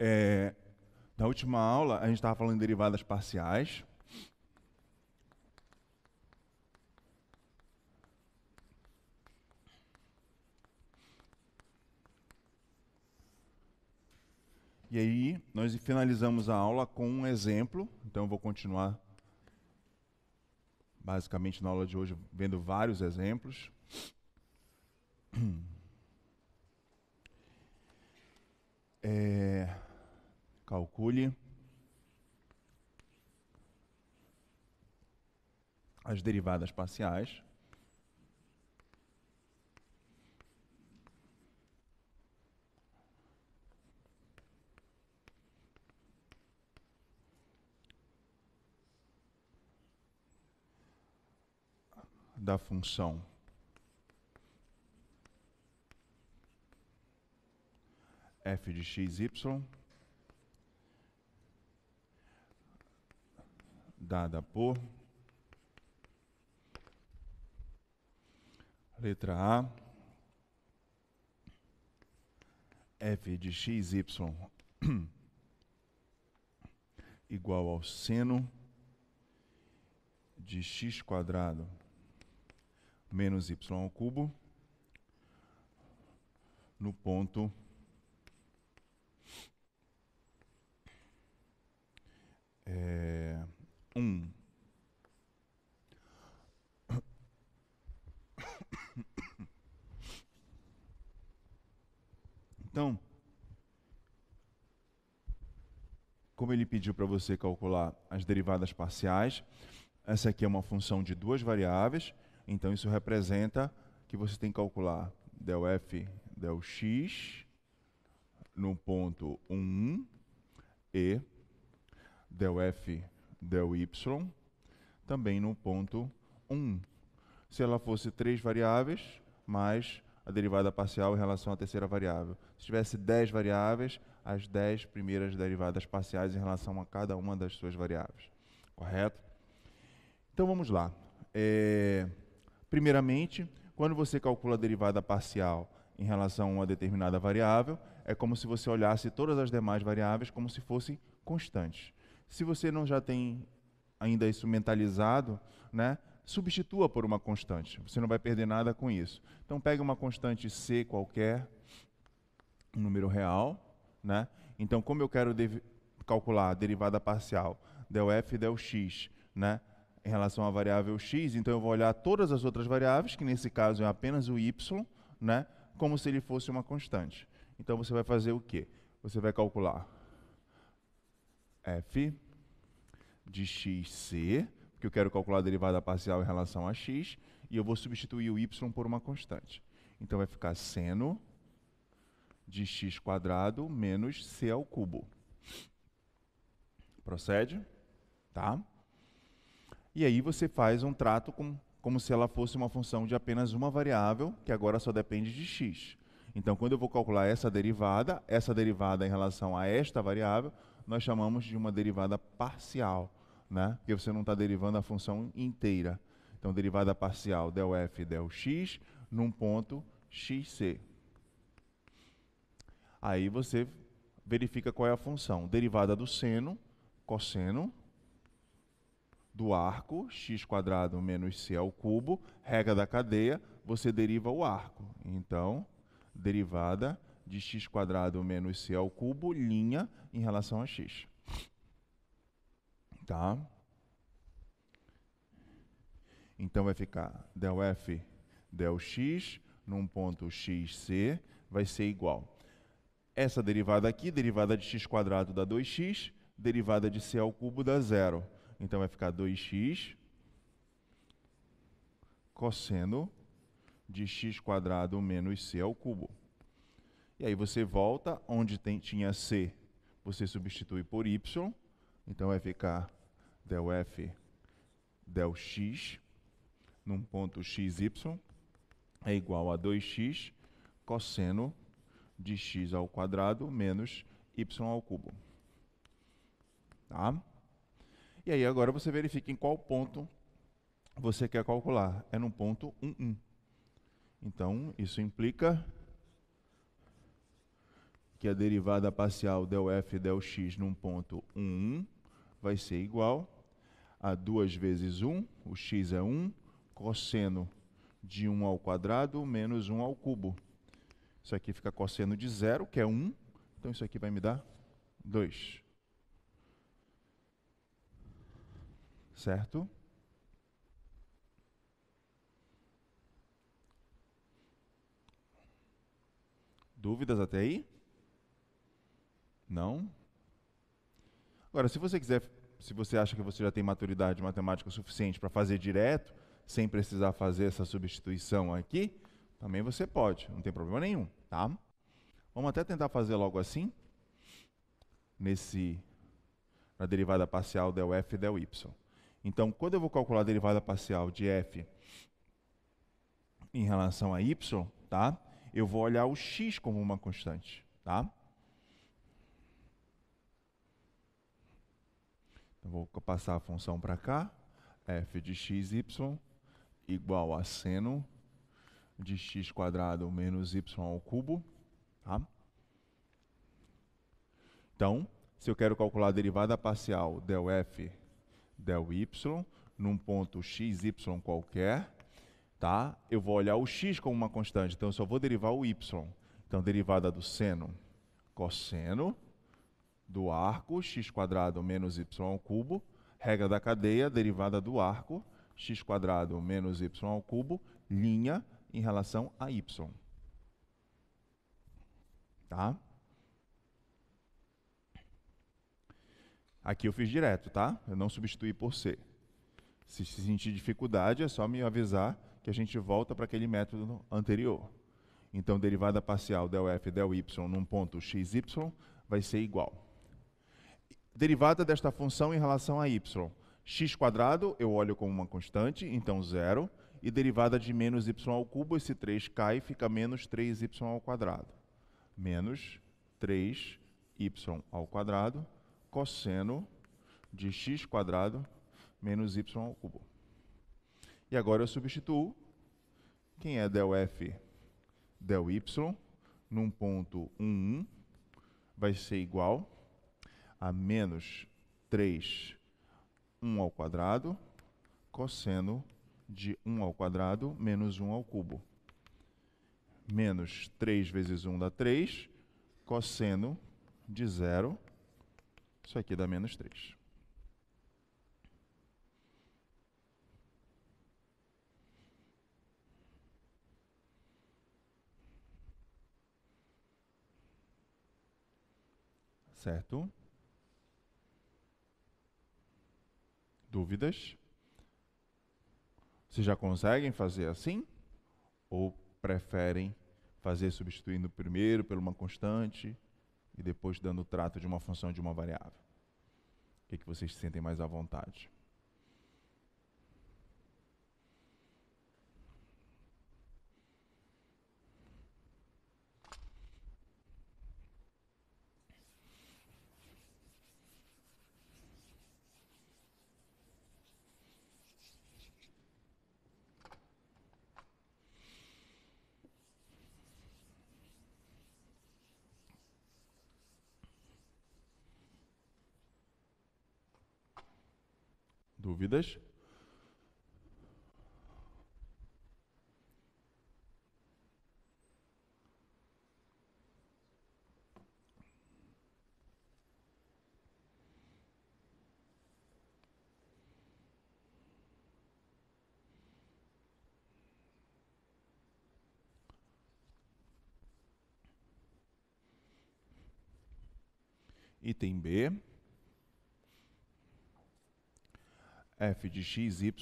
É, na última aula, a gente estava falando de derivadas parciais. E aí, nós finalizamos a aula com um exemplo. Então, eu vou continuar, basicamente, na aula de hoje, vendo vários exemplos. É... Calcule as derivadas parciais. da função f de x, y dada por. Letra A. F de xy igual ao seno de x quadrado menos y ao cubo no ponto é, 1. Então, como ele pediu para você calcular as derivadas parciais, essa aqui é uma função de duas variáveis, então isso representa que você tem que calcular del f del x no ponto 1 e del f del y também no ponto 1. Se ela fosse três variáveis, mais a derivada parcial em relação à terceira variável. Se tivesse 10 variáveis, as 10 primeiras derivadas parciais em relação a cada uma das suas variáveis. Correto? Então vamos lá. É, primeiramente, quando você calcula a derivada parcial em relação a uma determinada variável, é como se você olhasse todas as demais variáveis como se fossem constantes. Se você não já tem ainda isso mentalizado, né? Substitua por uma constante. Você não vai perder nada com isso. Então pegue uma constante c qualquer, um número real, né? Então como eu quero calcular a derivada parcial del f e del x, né? Em relação à variável x, então eu vou olhar todas as outras variáveis, que nesse caso é apenas o y, né? Como se ele fosse uma constante. Então você vai fazer o quê? Você vai calcular f de xc, porque eu quero calcular a derivada parcial em relação a x, e eu vou substituir o y por uma constante. Então vai ficar seno de x quadrado menos c ao cubo. Procede? Tá? E aí você faz um trato com, como se ela fosse uma função de apenas uma variável, que agora só depende de x. Então, quando eu vou calcular essa derivada, essa derivada em relação a esta variável, nós chamamos de uma derivada parcial, né? porque você não está derivando a função inteira. Então, derivada parcial del f del x num ponto xc. Aí você verifica qual é a função. Derivada do seno, cosseno, do arco, x quadrado menos c ao cubo, regra da cadeia, você deriva o arco. Então, derivada de x quadrado menos c ao cubo, linha, em relação a x. Tá? Então vai ficar del f del x num ponto xc vai ser igual. Essa derivada aqui, derivada de x quadrado dá 2x, derivada de c ao cubo dá zero. Então vai ficar 2x cosseno de x quadrado menos c ao cubo. E aí você volta onde tem, tinha C, você substitui por Y. Então vai ficar del F del X num ponto XY é igual a 2x cosseno de x ao quadrado menos y ao cubo. Tá? E aí agora você verifica em qual ponto você quer calcular. É no ponto 1, 1. Então, isso implica que a derivada parcial del f del x num ponto 1, 1 vai ser igual a 2 vezes 1, o x é 1, cosseno de 1 ao quadrado menos 1 ao cubo. Isso aqui fica cosseno de 0, que é 1, então isso aqui vai me dar 2. Certo? Dúvidas até aí? Não? Agora, se você quiser, se você acha que você já tem maturidade matemática suficiente para fazer direto, sem precisar fazer essa substituição aqui, também você pode, não tem problema nenhum, tá? Vamos até tentar fazer logo assim, nesse na derivada parcial del f e del y. Então, quando eu vou calcular a derivada parcial de f em relação a y, tá? Eu vou olhar o x como uma constante, tá? vou passar a função para cá. f de xy igual a seno de x quadrado menos y ao cubo. Tá? Então, se eu quero calcular a derivada parcial del f del y num ponto x, y qualquer, tá? eu vou olhar o x como uma constante, então eu só vou derivar o y. Então, derivada do seno cosseno do arco, x quadrado menos y cubo, regra da cadeia, derivada do arco, x quadrado menos y cubo, linha em relação a y. Tá? Aqui eu fiz direto, tá? Eu não substituí por C. Se sentir dificuldade, é só me avisar que a gente volta para aquele método anterior. Então, derivada parcial del f del y num ponto xy vai ser igual derivada desta função em relação a y. x quadrado eu olho como uma constante, então zero, e derivada de menos y ao cubo, esse 3 cai e fica menos 3y ao quadrado. Menos 3y ao quadrado cosseno de x quadrado menos y ao cubo. E agora eu substituo quem é del f del y num ponto 1, 1, vai ser igual a menos 3, 1 ao quadrado, cosseno de 1 ao quadrado menos 1 ao cubo. Menos 3 vezes 1 dá 3, cosseno de 0, isso aqui dá menos 3. Certo? dúvidas? Vocês já conseguem fazer assim? Ou preferem fazer substituindo primeiro por uma constante e depois dando o trato de uma função de uma variável? O que, é que vocês se sentem mais à vontade? dúvidas? Item B. f de x y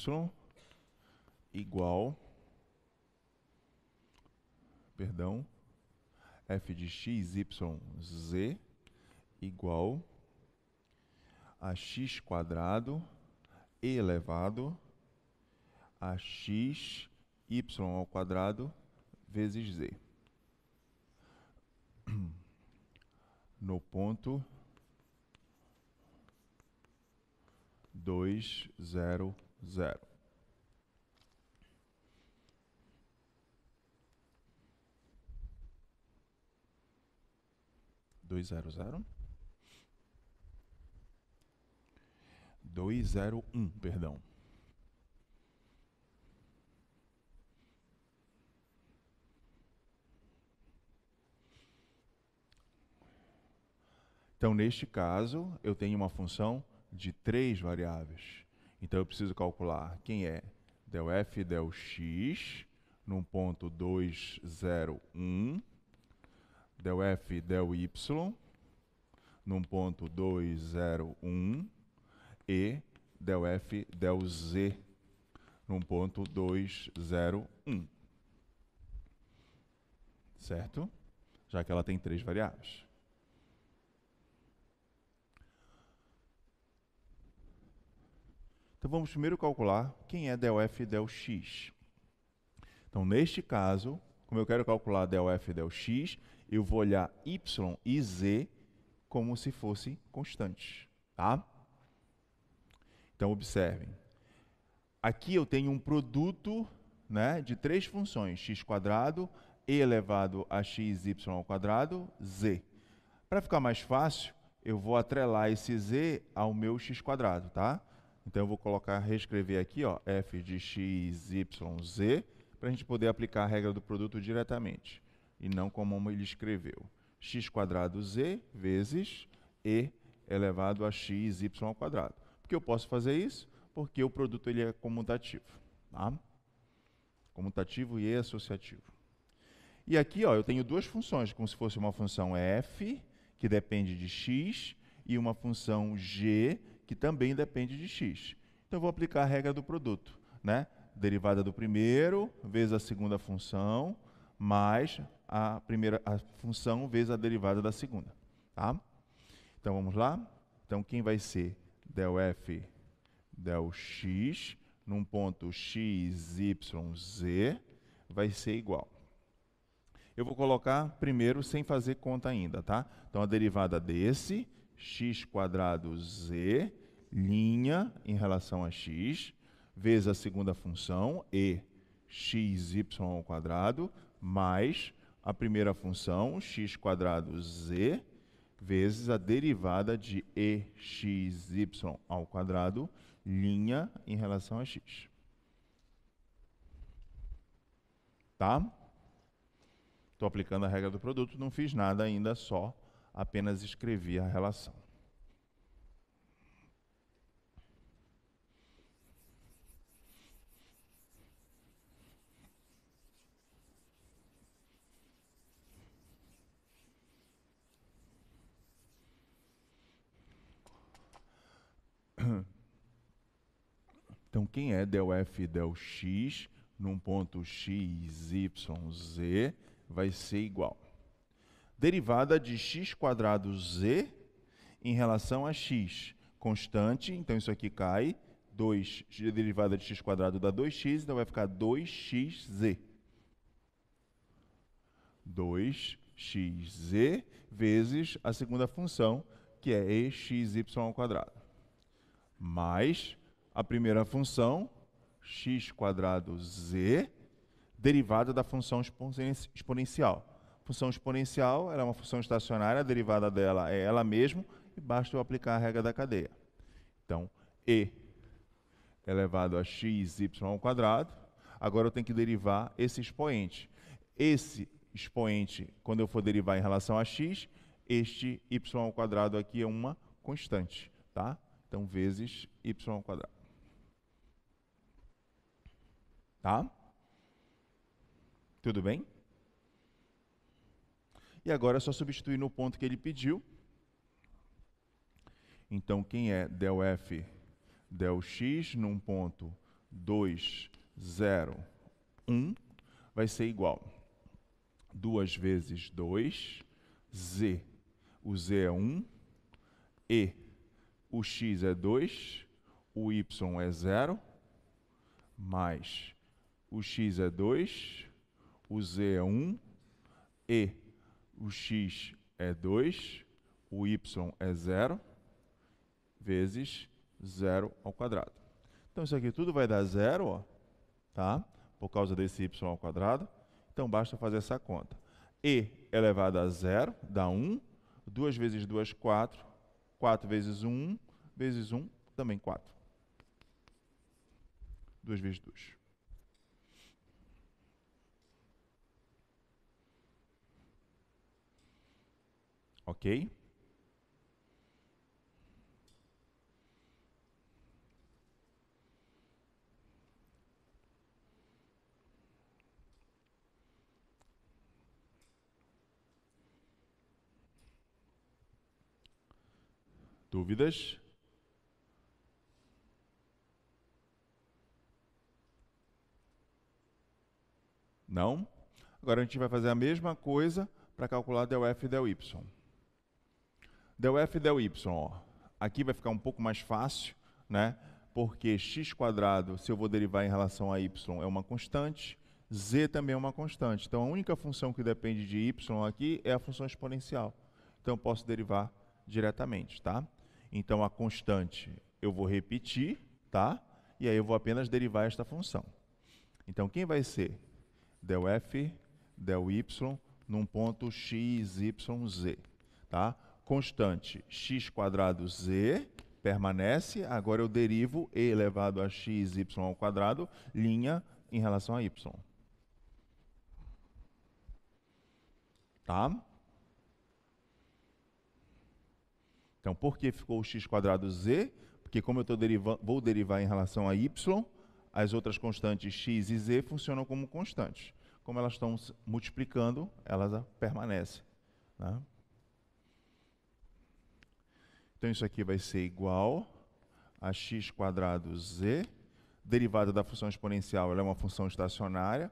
igual, perdão, f de x y z igual a x quadrado elevado a x y ao quadrado vezes z no ponto dois zero zero dois zero zero dois zero um perdão. Então, neste caso, eu tenho uma função de três variáveis. Então eu preciso calcular quem é del f del x num ponto 201, del f del y num ponto 201 e del f del z num ponto 201. Certo? Já que ela tem três variáveis. Então vamos primeiro calcular quem é ΔF e ΔX. Então neste caso, como eu quero calcular ΔF e ΔX, eu vou olhar y e z como se fossem constantes, tá? Então observem. Aqui eu tenho um produto, né, de três funções: quadrado e elevado a x y ao quadrado, z. Para ficar mais fácil, eu vou atrelar esse z ao meu quadrado tá? Então eu vou colocar, reescrever aqui, ó, f de x, y, z, para a gente poder aplicar a regra do produto diretamente, e não como ele escreveu. x quadrado z vezes e elevado a x, y quadrado. Por que eu posso fazer isso? Porque o produto ele é comutativo. Tá? Comutativo e associativo. E aqui ó, eu tenho duas funções, como se fosse uma função f, que depende de x, e uma função g, que também depende de x. Então, eu vou aplicar a regra do produto. Né? Derivada do primeiro vezes a segunda função, mais a primeira a função vezes a derivada da segunda. Tá? Então, vamos lá? Então, quem vai ser del f del x num ponto x, y, z vai ser igual. Eu vou colocar primeiro sem fazer conta ainda, tá? Então, a derivada desse x quadrado z, linha em relação a x, vezes a segunda função, e xy ao quadrado, mais a primeira função, x quadrado z, vezes a derivada de exy ao quadrado, linha em relação a x. Tá? Estou aplicando a regra do produto, não fiz nada ainda, só apenas escrevi a relação. Então, quem é del f del x num ponto x, y, z vai ser igual derivada de x quadrado z em relação a x constante, então isso aqui cai, 2 derivada de x quadrado dá 2x, então vai ficar 2xz. 2xz vezes a segunda função, que é exy ao quadrado, mais a primeira função, x quadrado z, derivada da função exponencial. Função exponencial era uma função estacionária, a derivada dela é ela mesma, e basta eu aplicar a regra da cadeia. Então, E elevado a x, y ao quadrado, agora eu tenho que derivar esse expoente. Esse expoente, quando eu for derivar em relação a x, este y ao quadrado aqui é uma constante, tá? Então, vezes y ao quadrado. Tá? Tudo bem? e agora é só substituir no ponto que ele pediu. Então, quem é del f del x num ponto 2, 0, 1 vai ser igual 2 vezes 2, z, o z é 1, e o x é 2, o y é 0, mais o x é 2, o z é 1, e o x é 2, o y é 0, vezes 0 ao quadrado. Então isso aqui tudo vai dar 0, tá? Por causa desse y ao quadrado. Então basta fazer essa conta. E elevado a 0 dá 1, 2 vezes 2, 4, 4 vezes 1, vezes 1, também 4. 2 vezes 2. Ok? Dúvidas? Não? Agora a gente vai fazer a mesma coisa para calcular del f e del y δf f y. Ó. Aqui vai ficar um pouco mais fácil, né? porque x quadrado, se eu vou derivar em relação a y, é uma constante, z também é uma constante. Então, a única função que depende de y aqui é a função exponencial. Então, eu posso derivar diretamente, tá? Então, a constante eu vou repetir, tá? E aí eu vou apenas derivar esta função. Então, quem vai ser? Del f, del y, num ponto x, y, z, tá? constante x quadrado z permanece, agora eu derivo e elevado a x y ao quadrado, linha em relação a y. Tá? Então, por que ficou o x quadrado z? Porque como eu tô derivando vou derivar em relação a y, as outras constantes x e z funcionam como constantes. Como elas estão multiplicando, elas permanecem. Né? Então isso aqui vai ser igual a x quadrado z, derivada da função exponencial, ela é uma função estacionária,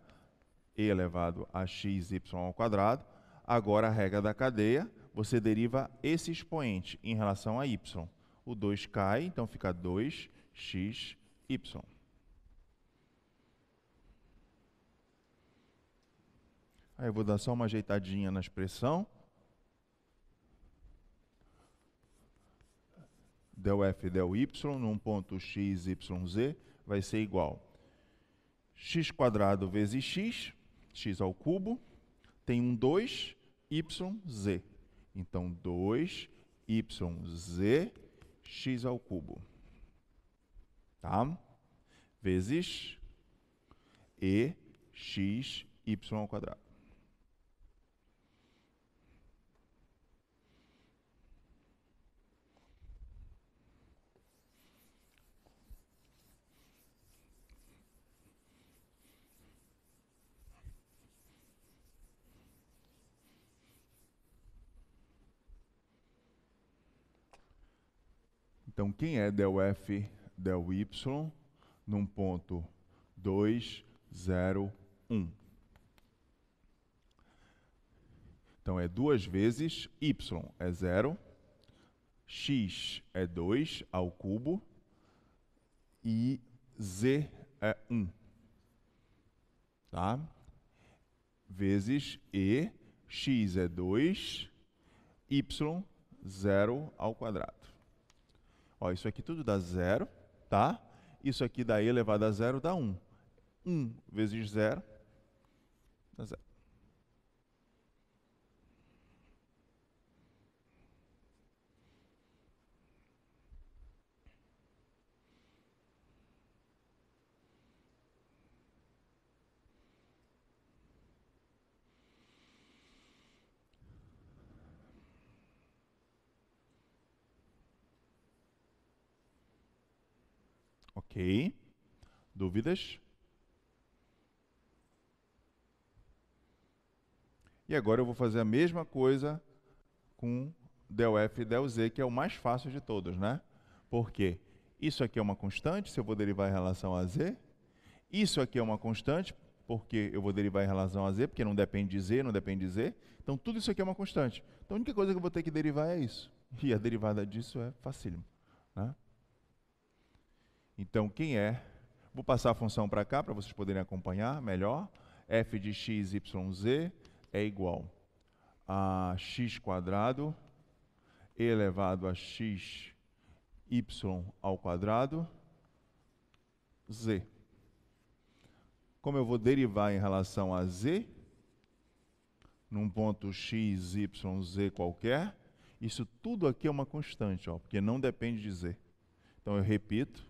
e elevado a x y ao quadrado. Agora a regra da cadeia, você deriva esse expoente em relação a y. O 2 cai, então fica 2xy. Aí eu vou dar só uma ajeitadinha na expressão. del f del y num ponto x, y, z vai ser igual x quadrado vezes x, x ao cubo, tem um 2, y, z. Então, 2, y, z, x ao cubo. Tá? Vezes e, x, y ao quadrado. Então, quem é del F, del Y, num ponto 2, 0, 1. Então, é duas vezes Y é 0, X é 2 ao cubo e Z é 1. Tá? Vezes E, X é 2, Y, 0 ao quadrado. Ó, isso aqui tudo dá zero, tá? Isso aqui dá e elevado a zero dá 1. 1 vezes zero dá zero. Ok? Dúvidas? E agora eu vou fazer a mesma coisa com del f e del z, que é o mais fácil de todos, né? Porque isso aqui é uma constante, se eu vou derivar em relação a z. Isso aqui é uma constante, porque eu vou derivar em relação a z, porque não depende de z, não depende de z. Então tudo isso aqui é uma constante. Então a única coisa que eu vou ter que derivar é isso. E a derivada disso é facílimo. Né? Então, quem é? Vou passar a função para cá para vocês poderem acompanhar melhor. f de x, y, z é igual a x quadrado elevado a x y ao quadrado z. Como eu vou derivar em relação a z, num ponto x, y, z qualquer, isso tudo aqui é uma constante, ó, porque não depende de z. Então eu repito,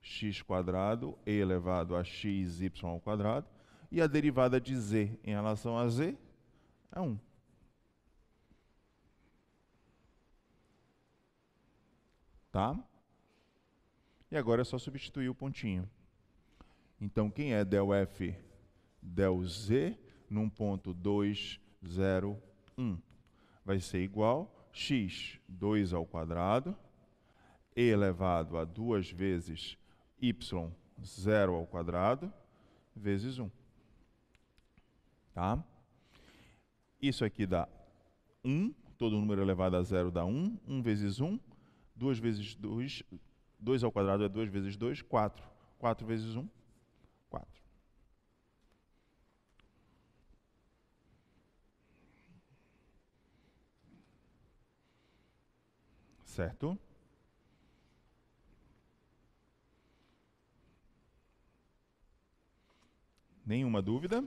x quadrado e elevado a x y ao quadrado e a derivada de z em relação a z é 1. Tá? E agora é só substituir o pontinho. Então, quem é del f del z num ponto 2, 0, 1? Vai ser igual x, 2 ao quadrado, elevado a duas vezes y, 0 ao quadrado, vezes 1. Tá? Isso aqui dá 1, todo número elevado a zero dá 1, 1 vezes 1, 2 vezes 2, 2 ao quadrado é 2 vezes 2, 4. 4 vezes 1, 4. Certo? Nenhuma dúvida?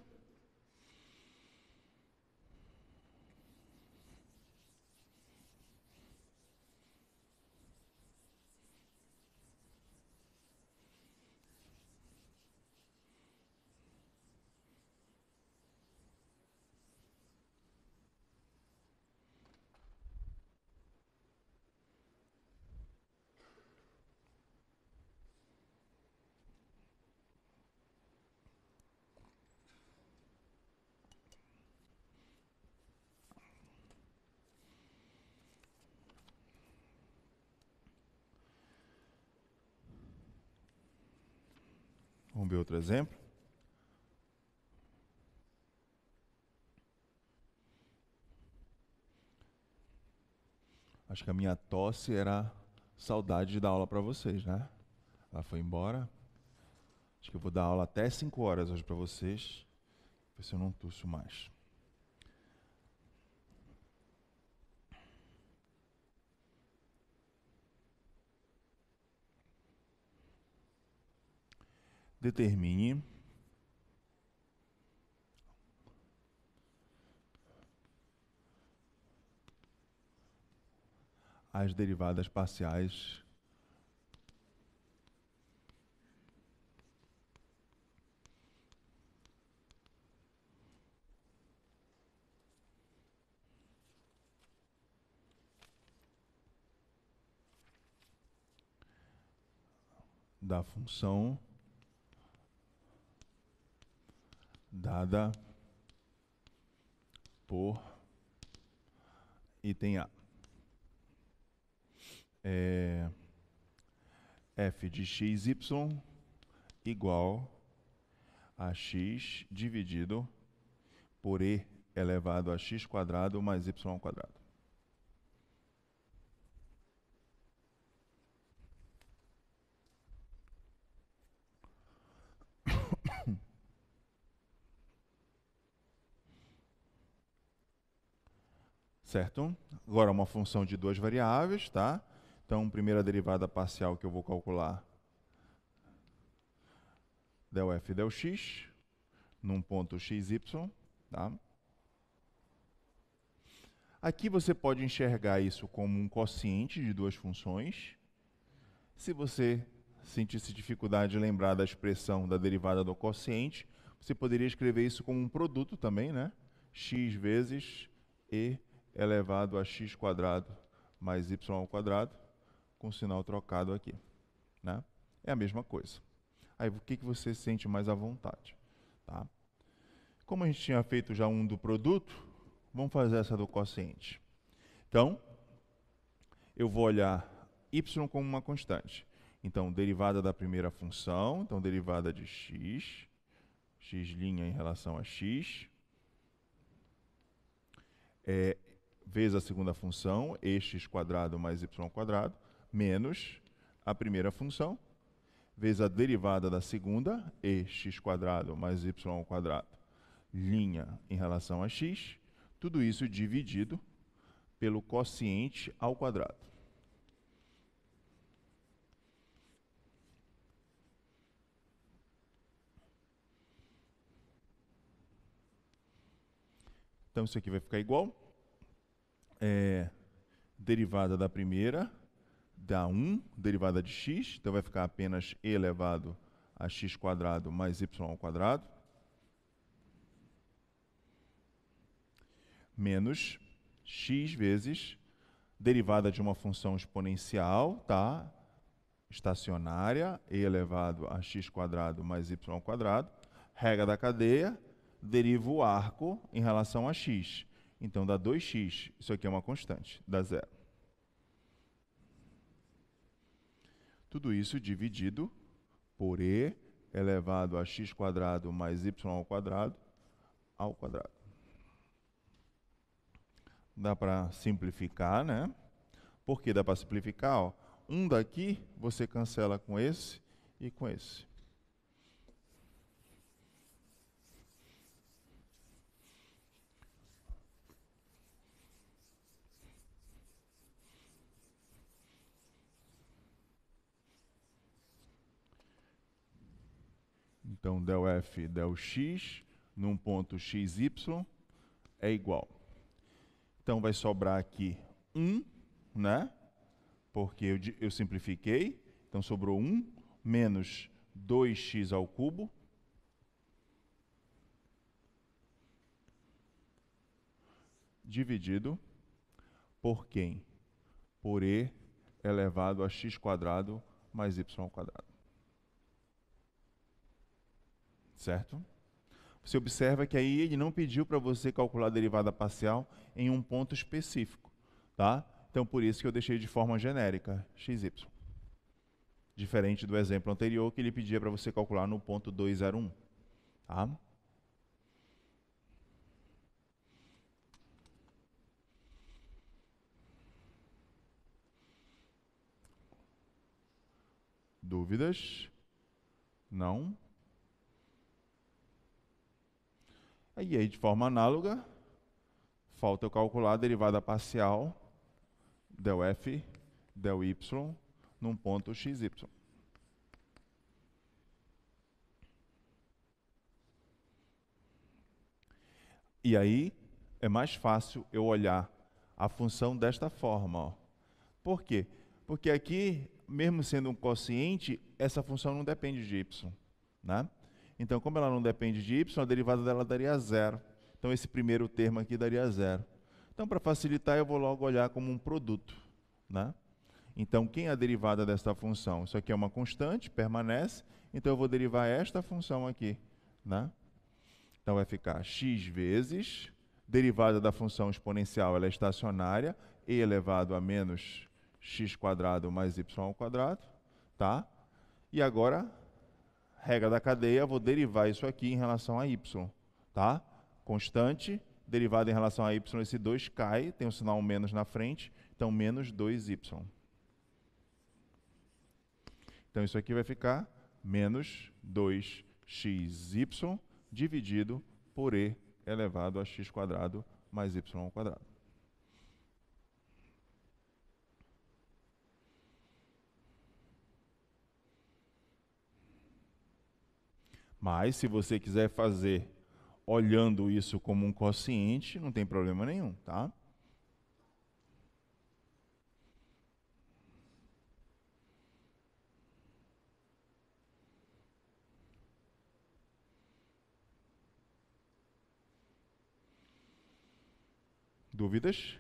outro exemplo? Acho que a minha tosse era saudade de dar aula para vocês, né? Ela foi embora. Acho que eu vou dar aula até 5 horas hoje para vocês. Ver se eu não tosso mais. determine as derivadas parciais da função dada por item A. É f de xy igual a x dividido por e elevado a x quadrado mais y ao quadrado. Certo? Agora, uma função de duas variáveis, tá? Então, primeira derivada parcial que eu vou calcular, del f del x, num ponto xy, tá? Aqui você pode enxergar isso como um quociente de duas funções. Se você sentisse dificuldade de lembrar da expressão da derivada do quociente, você poderia escrever isso como um produto também, né? x vezes e elevado a x quadrado mais y ao quadrado, com sinal trocado aqui. Né? É a mesma coisa. Aí o que, que você sente mais à vontade? Tá? Como a gente tinha feito já um do produto, vamos fazer essa do quociente. Então, eu vou olhar y como uma constante. Então, derivada da primeira função, então derivada de x, x' em relação a x, é vezes a segunda função, x quadrado mais y quadrado, menos a primeira função, vezes a derivada da segunda, x quadrado mais y quadrado, linha em relação a x, tudo isso dividido pelo quociente ao quadrado. Então isso aqui vai ficar igual é derivada da primeira dá 1, derivada de x, então vai ficar apenas e elevado a x quadrado mais y ao quadrado, menos x vezes derivada de uma função exponencial, tá? Estacionária, e elevado a x quadrado mais y ao quadrado, regra da cadeia, deriva o arco em relação a x. Então dá 2x, isso aqui é uma constante, dá zero. Tudo isso dividido por e elevado a x quadrado mais y ao quadrado ao quadrado. Dá para simplificar, né? Por que dá para simplificar? Ó, um daqui você cancela com esse e com esse. Então, del f del x num ponto xy é igual. Então, vai sobrar aqui 1, né? Porque eu, eu simplifiquei. Então, sobrou 1 menos 2x ao cubo. Dividido por quem? Por e elevado a x quadrado mais y ao quadrado. certo? Você observa que aí ele não pediu para você calcular a derivada parcial em um ponto específico, tá? Então por isso que eu deixei de forma genérica, xy. Diferente do exemplo anterior que ele pedia para você calcular no ponto 201, tá? Dúvidas? Não. E aí, de forma análoga, falta eu calcular a derivada parcial del f del y num ponto xy. E aí é mais fácil eu olhar a função desta forma. Ó. Por quê? Porque aqui, mesmo sendo um quociente, essa função não depende de y. Né? Então, como ela não depende de y, a derivada dela daria zero. Então, esse primeiro termo aqui daria zero. Então, para facilitar, eu vou logo olhar como um produto. Né? Então, quem é a derivada desta função? Isso aqui é uma constante, permanece. Então, eu vou derivar esta função aqui. Né? Então, vai ficar x vezes, derivada da função exponencial, ela é estacionária, e elevado a menos x quadrado mais y ao quadrado. Tá? E agora, regra da cadeia, vou derivar isso aqui em relação a y, tá? Constante, derivada em relação a y, esse 2 cai, tem um sinal um menos na frente, então menos 2y. Então isso aqui vai ficar menos 2xy dividido por e elevado a x quadrado mais y ao quadrado. Mas se você quiser fazer olhando isso como um quociente, não tem problema nenhum, tá? Dúvidas?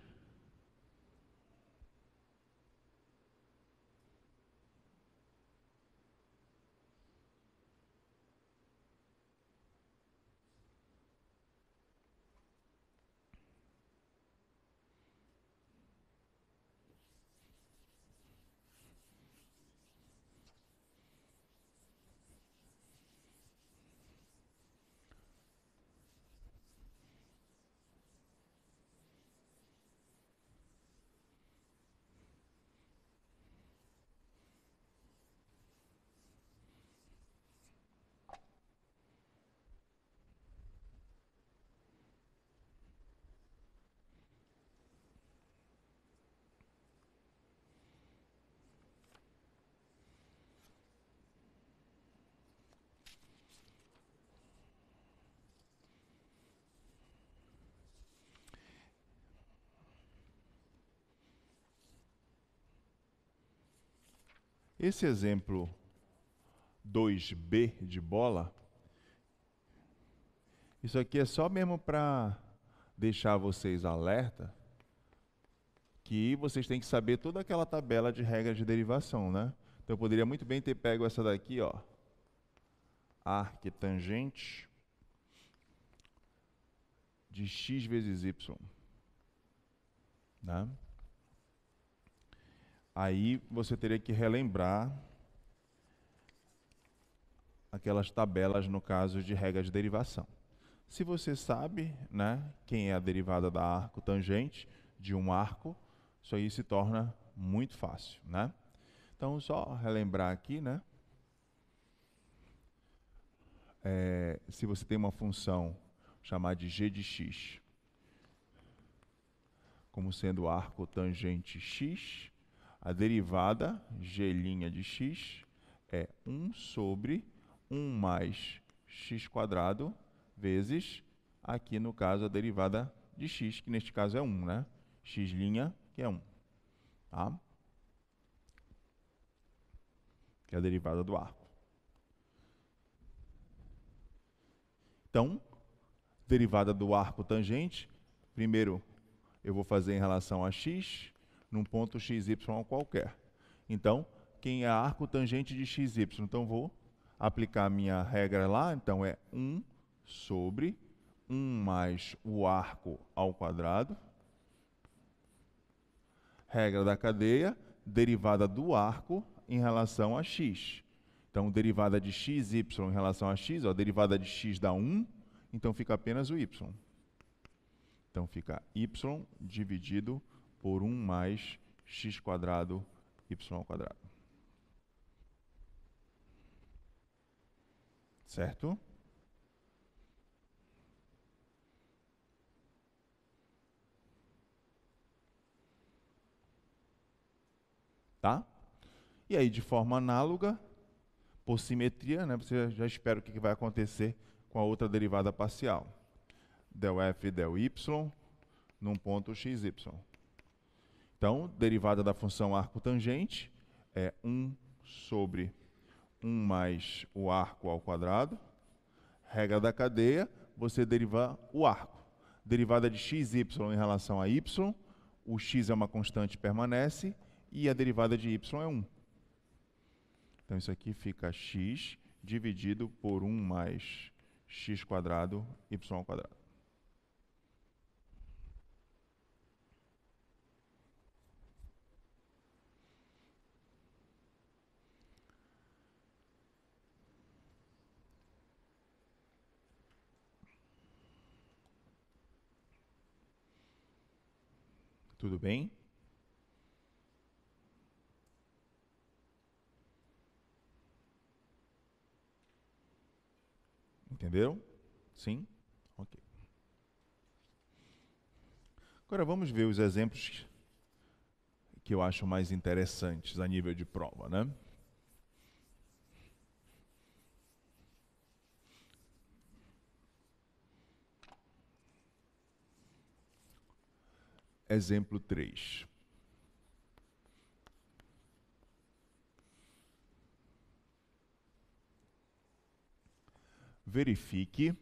Esse exemplo 2B de bola, isso aqui é só mesmo para deixar vocês alerta que vocês têm que saber toda aquela tabela de regras de derivação, né? Então eu poderia muito bem ter pego essa daqui, ó. Arctangente de x vezes y. Né? Aí você teria que relembrar aquelas tabelas no caso de regra de derivação. Se você sabe né, quem é a derivada da arco tangente de um arco, isso aí se torna muito fácil. Né? Então, só relembrar aqui, né? É, se você tem uma função chamada de g de x como sendo arco tangente x, a derivada g' de x é 1 sobre 1 mais x quadrado vezes, aqui no caso, a derivada de x, que neste caso é 1, né? x' que é 1. Tá? Que é a derivada do arco. Então, derivada do arco tangente, primeiro eu vou fazer em relação a x, num ponto XY qualquer. Então, quem é arco tangente de XY? Então, vou aplicar minha regra lá. Então, é 1 sobre 1 mais o arco ao quadrado. Regra da cadeia, derivada do arco em relação a x. Então, derivada de x, y em relação a x, ó, derivada de x dá 1, então fica apenas o y. Então, fica y dividido por 1 mais x quadrado y quadrado. Certo? Tá? E aí, de forma análoga, por simetria, né, você já espera o que vai acontecer com a outra derivada parcial. Del f del y num ponto x, y. Então, derivada da função arco tangente é 1 sobre 1 mais o arco ao quadrado. Regra da cadeia, você deriva o arco. Derivada de x, y em relação a y, o x é uma constante permanece e a derivada de y é 1. Então isso aqui fica x dividido por 1 mais x quadrado, y quadrado. bem? Entenderam? Sim? Ok. Agora vamos ver os exemplos que eu acho mais interessantes a nível de prova, né? exemplo 3. Verifique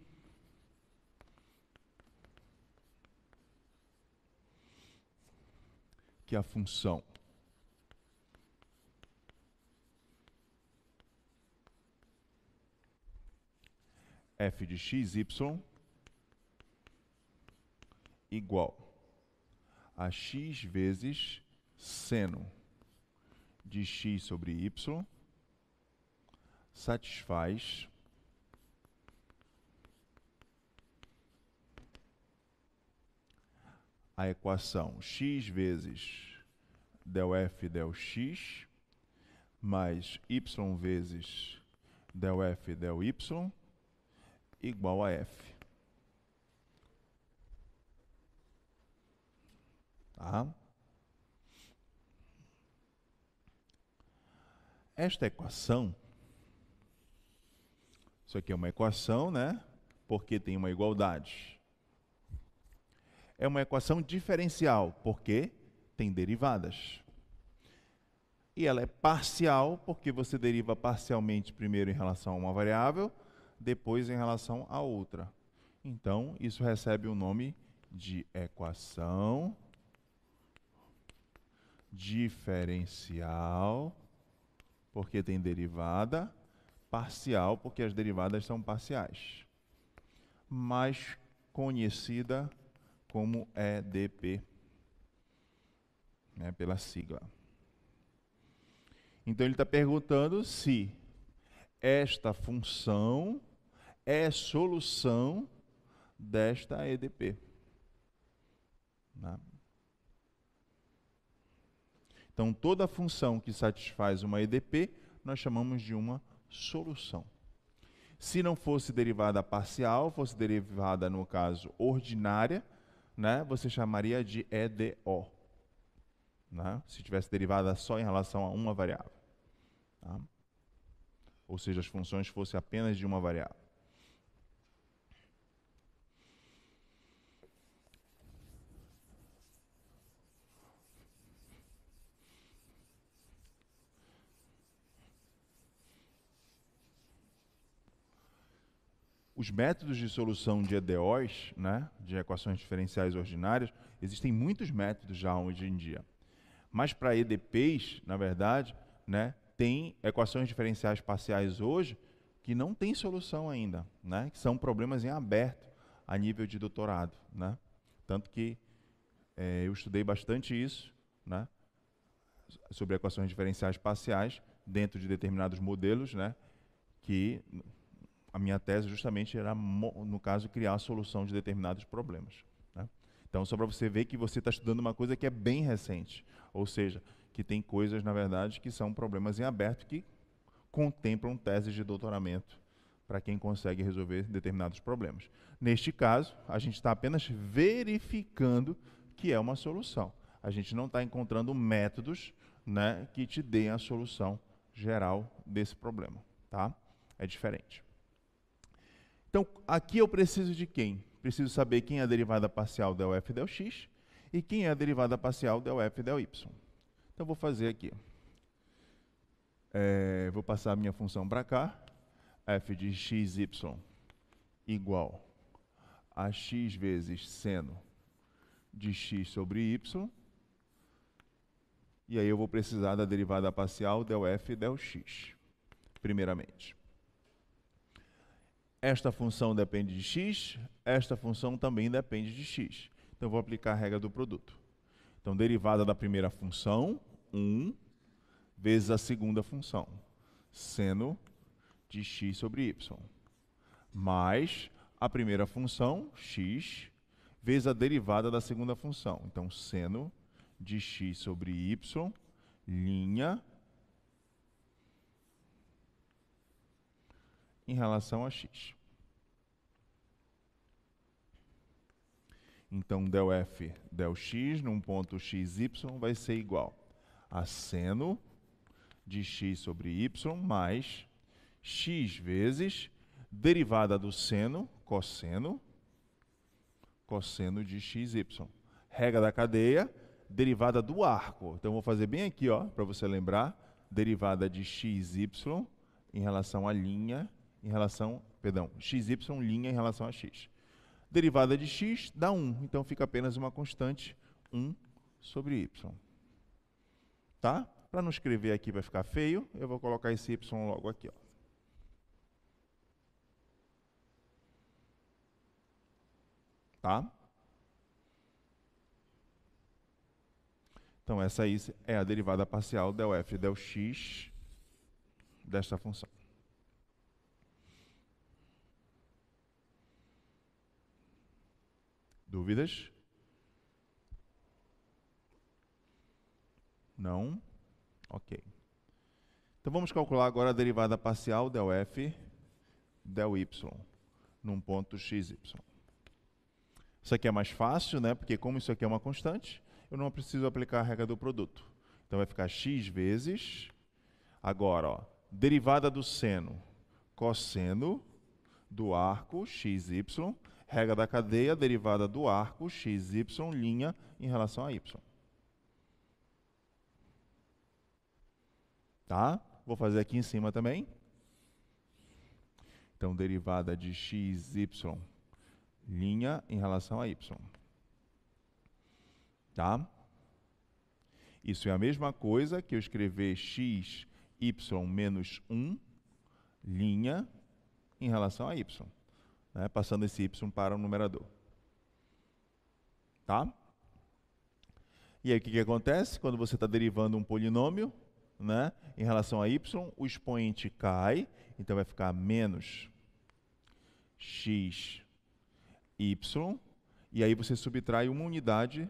que a função f de x, y igual a x vezes seno de x sobre y satisfaz a equação x vezes del f del x mais y vezes del f del y igual a f. Tá? Esta equação, isso aqui é uma equação, né? Porque tem uma igualdade. É uma equação diferencial, porque tem derivadas. E ela é parcial, porque você deriva parcialmente primeiro em relação a uma variável, depois em relação a outra. Então, isso recebe o nome de equação diferencial, porque tem derivada, parcial, porque as derivadas são parciais, mais conhecida como EDP, né, pela sigla. Então ele está perguntando se esta função é solução desta EDP. Né? Então, toda função que satisfaz uma EDP, nós chamamos de uma solução. Se não fosse derivada parcial, fosse derivada, no caso, ordinária, né, você chamaria de EDO. Né, se tivesse derivada só em relação a uma variável. Tá? Ou seja, as funções fossem apenas de uma variável. Os métodos de solução de EDOs, né, de equações diferenciais ordinárias, existem muitos métodos já hoje em dia. Mas para EDPs, na verdade, né, tem equações diferenciais parciais hoje que não tem solução ainda, né, que são problemas em aberto a nível de doutorado. Né? Tanto que é, eu estudei bastante isso, né, sobre equações diferenciais parciais dentro de determinados modelos, né, que a minha tese justamente era, no caso, criar a solução de determinados problemas. Né? Então, só para você ver que você está estudando uma coisa que é bem recente, ou seja, que tem coisas, na verdade, que são problemas em aberto que contemplam teses de doutoramento para quem consegue resolver determinados problemas. Neste caso, a gente está apenas verificando que é uma solução. A gente não está encontrando métodos né, que te deem a solução geral desse problema. Tá? É diferente. Então, aqui eu preciso de quem? Preciso saber quem é a derivada parcial del f del x e quem é a derivada parcial del f del y. Então, vou fazer aqui. É, vou passar a minha função para cá. f de x, y igual a x vezes seno de x sobre y. E aí eu vou precisar da derivada parcial del f del x, primeiramente esta função depende de x, esta função também depende de x. Então, eu vou aplicar a regra do produto. Então, derivada da primeira função, 1, vezes a segunda função, seno de x sobre y, mais a primeira função, x, vezes a derivada da segunda função. Então, seno de x sobre y, linha em relação a x. Então, del f del x num ponto x, y vai ser igual a seno de x sobre y mais x vezes derivada do seno, cosseno, cosseno de xy. Regra da cadeia, derivada do arco. Então, vou fazer bem aqui, ó, para você lembrar, derivada de xy em relação à linha em relação, perdão, xy' em relação a x. Derivada de x dá 1, então fica apenas uma constante 1 sobre y. Tá? Para não escrever aqui vai ficar feio, eu vou colocar esse y logo aqui, ó. Tá? Então essa aí é a derivada parcial del f del x desta função. Dúvidas? Não? Ok. Então vamos calcular agora a derivada parcial del f del y num ponto xy. Isso aqui é mais fácil, né? Porque como isso aqui é uma constante, eu não preciso aplicar a regra do produto. Então vai ficar x vezes agora, ó, derivada do seno, cosseno do arco xy regra da cadeia derivada do arco x, y linha em relação a y. Tá? Vou fazer aqui em cima também. Então, derivada de x, y linha em relação a y. Tá? Isso é a mesma coisa que eu escrever x, y menos 1 linha em relação a y né, passando esse y para o numerador. Tá? E aí o que, que acontece? Quando você está derivando um polinômio né, em relação a y, o expoente cai, então vai ficar menos x, y, e aí você subtrai uma unidade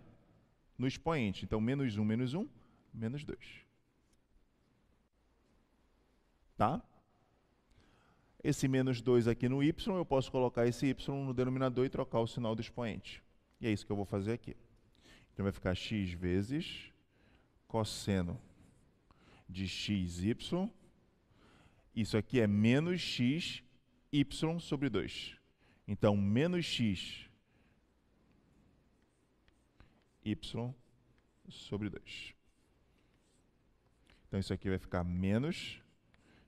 no expoente. Então, menos 1, menos 1, menos 2. Tá? Esse menos 2 aqui no y, eu posso colocar esse y no denominador e trocar o sinal do expoente. E é isso que eu vou fazer aqui. Então vai ficar x vezes cosseno de xy. Isso aqui é menos xy sobre 2. Então, menos x y sobre 2. Então, isso aqui vai ficar menos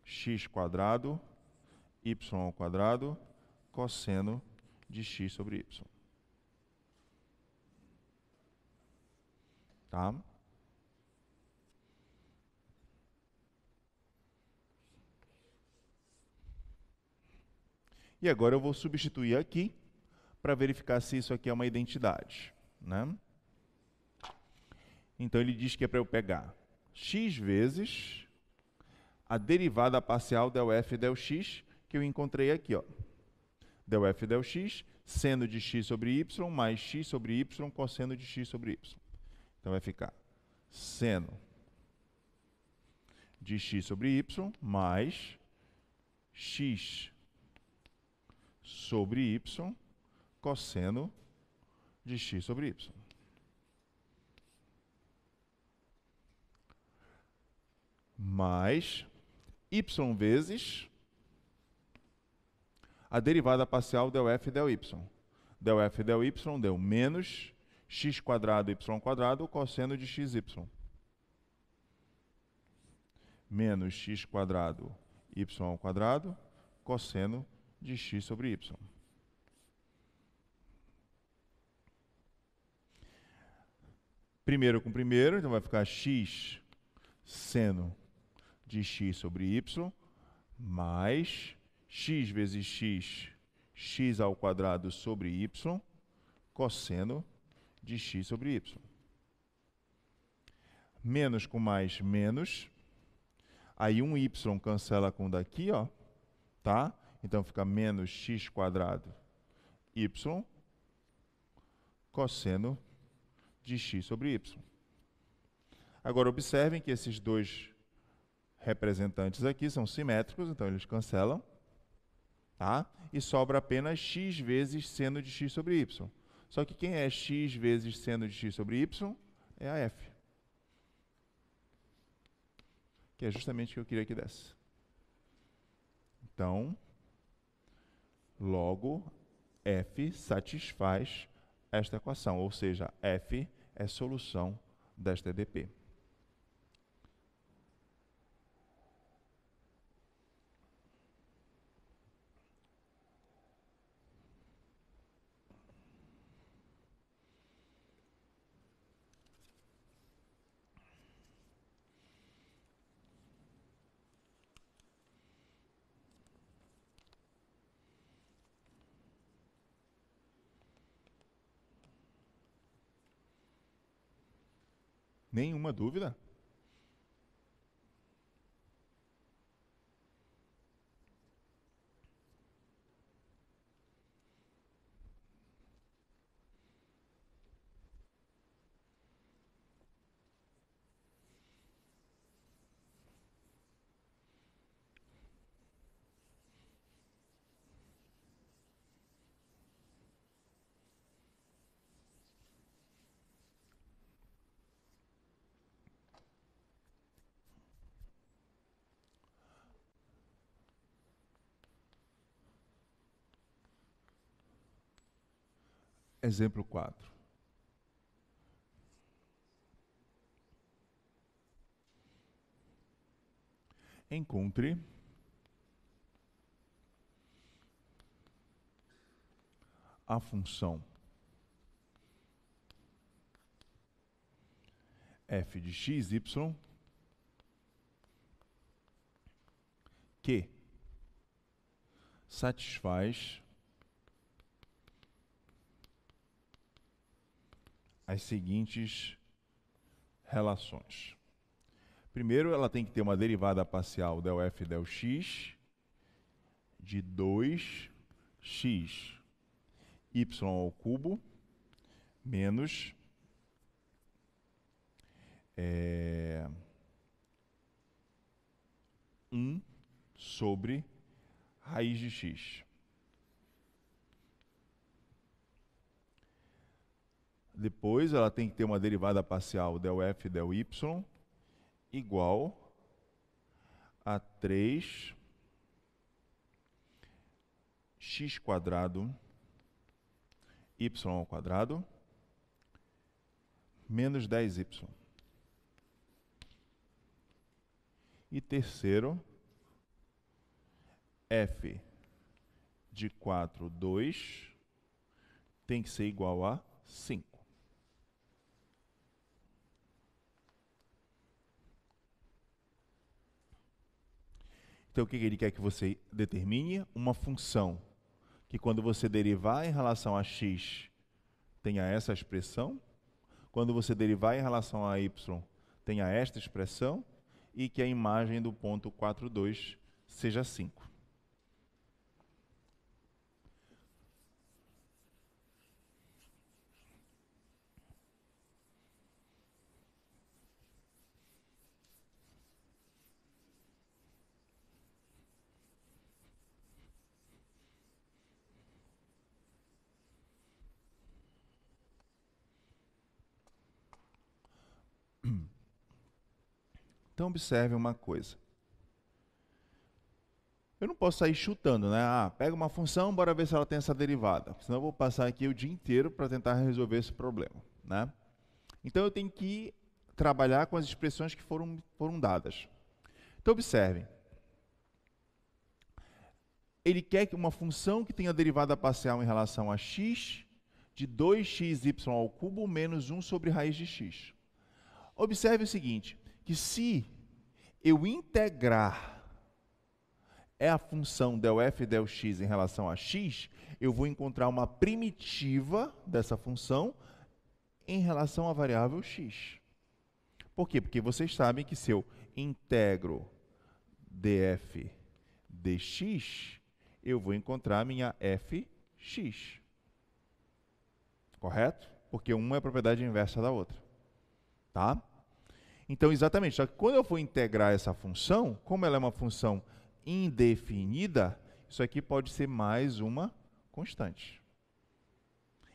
x quadrado y ao quadrado cosseno de x sobre y. Tá? E agora eu vou substituir aqui para verificar se isso aqui é uma identidade. Né? Então ele diz que é para eu pegar x vezes a derivada parcial del f del x que eu encontrei aqui. Ó. Del f del x, seno de x sobre y, mais x sobre y, cosseno de x sobre y. Então, vai ficar seno de x sobre y, mais x sobre y, cosseno de x sobre y. Mais y vezes a derivada parcial del f del y. Del f del y deu menos x quadrado y quadrado cosseno de xy. Menos x quadrado y quadrado cosseno de x sobre y. Primeiro com primeiro, então vai ficar x seno de x sobre y mais x vezes x, x ao quadrado sobre y, cosseno de x sobre y. Menos com mais, menos. Aí um y cancela com daqui, ó, tá? Então fica menos x quadrado y cosseno de x sobre y. Agora observem que esses dois representantes aqui são simétricos, então eles cancelam tá? E sobra apenas x vezes seno de x sobre y. Só que quem é x vezes seno de x sobre y é a f. Que é justamente o que eu queria que desse. Então, logo, f satisfaz esta equação, ou seja, f é solução desta EDP. Nenhuma dúvida? Exemplo 4. Encontre a função f de x, y, que satisfaz as seguintes relações. Primeiro, ela tem que ter uma derivada parcial del f del x de 2x y ao cubo menos é, 1 sobre raiz de x. Depois ela tem que ter uma derivada parcial del f del y igual a 3 x quadrado y ao quadrado menos 10y. E terceiro, f de 4, 2 tem que ser igual a 5. Então, o que ele quer que você determine? Uma função que, quando você derivar em relação a x, tenha essa expressão. Quando você derivar em relação a y, tenha esta expressão. E que a imagem do ponto 4,2 seja 5. Então observe uma coisa. Eu não posso sair chutando, né? Ah, pega uma função, bora ver se ela tem essa derivada. Senão eu vou passar aqui o dia inteiro para tentar resolver esse problema, né? Então eu tenho que trabalhar com as expressões que foram, foram dadas. Então observe. Ele quer que uma função que tenha derivada parcial em relação a x de 2xy ao cubo menos 1 sobre raiz de x. Observe o seguinte, que se eu integrar é a função del f del x em relação a x, eu vou encontrar uma primitiva dessa função em relação à variável x. Por quê? Porque vocês sabem que se eu integro df dx, eu vou encontrar minha fx. Correto? Porque uma é propriedade inversa da outra. Tá? Então, exatamente. Só que quando eu for integrar essa função, como ela é uma função indefinida, isso aqui pode ser mais uma constante.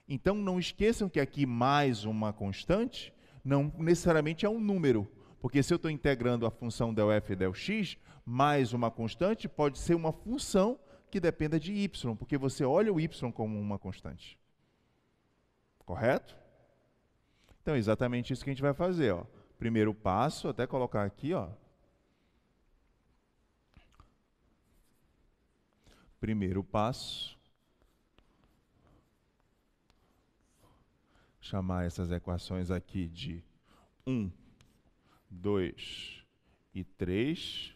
Então, não esqueçam que aqui mais uma constante não necessariamente é um número, porque se eu estou integrando a função del f e del x, mais uma constante pode ser uma função que dependa de y, porque você olha o y como uma constante. Correto? Então, é exatamente isso que a gente vai fazer. Ó primeiro passo, até colocar aqui, ó. Primeiro passo. Chamar essas equações aqui de 1, 2 e 3.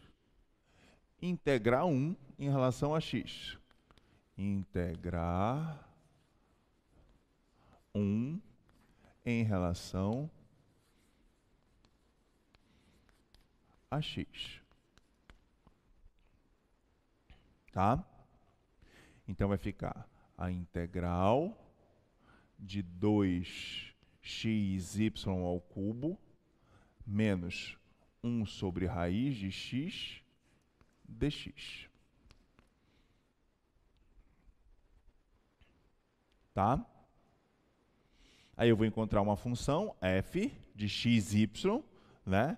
Integrar 1 em relação a x. Integrar 1 em relação a a x. Tá? Então vai ficar a integral de 2xy ao cubo menos 1 sobre raiz de x dx. Tá? Aí eu vou encontrar uma função f de xy, né?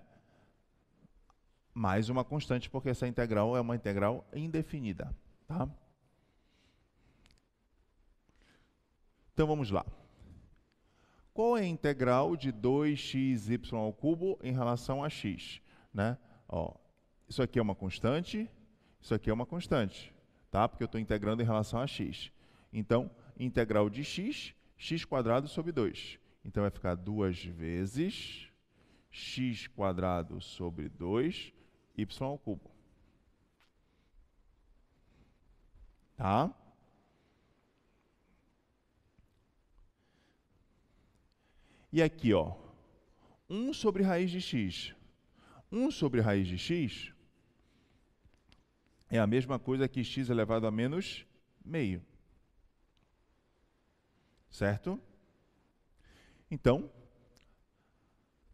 mais uma constante, porque essa integral é uma integral indefinida. Tá? Então vamos lá. Qual é a integral de 2xy ao cubo em relação a x? Né? Ó, isso aqui é uma constante, isso aqui é uma constante, tá? porque eu estou integrando em relação a x. Então, integral de x, x quadrado sobre 2. Então vai ficar duas vezes x quadrado sobre 2 y ao cubo. Tá? E aqui, ó, 1 sobre raiz de x. 1 sobre raiz de x é a mesma coisa que x elevado a menos meio. Certo? Então,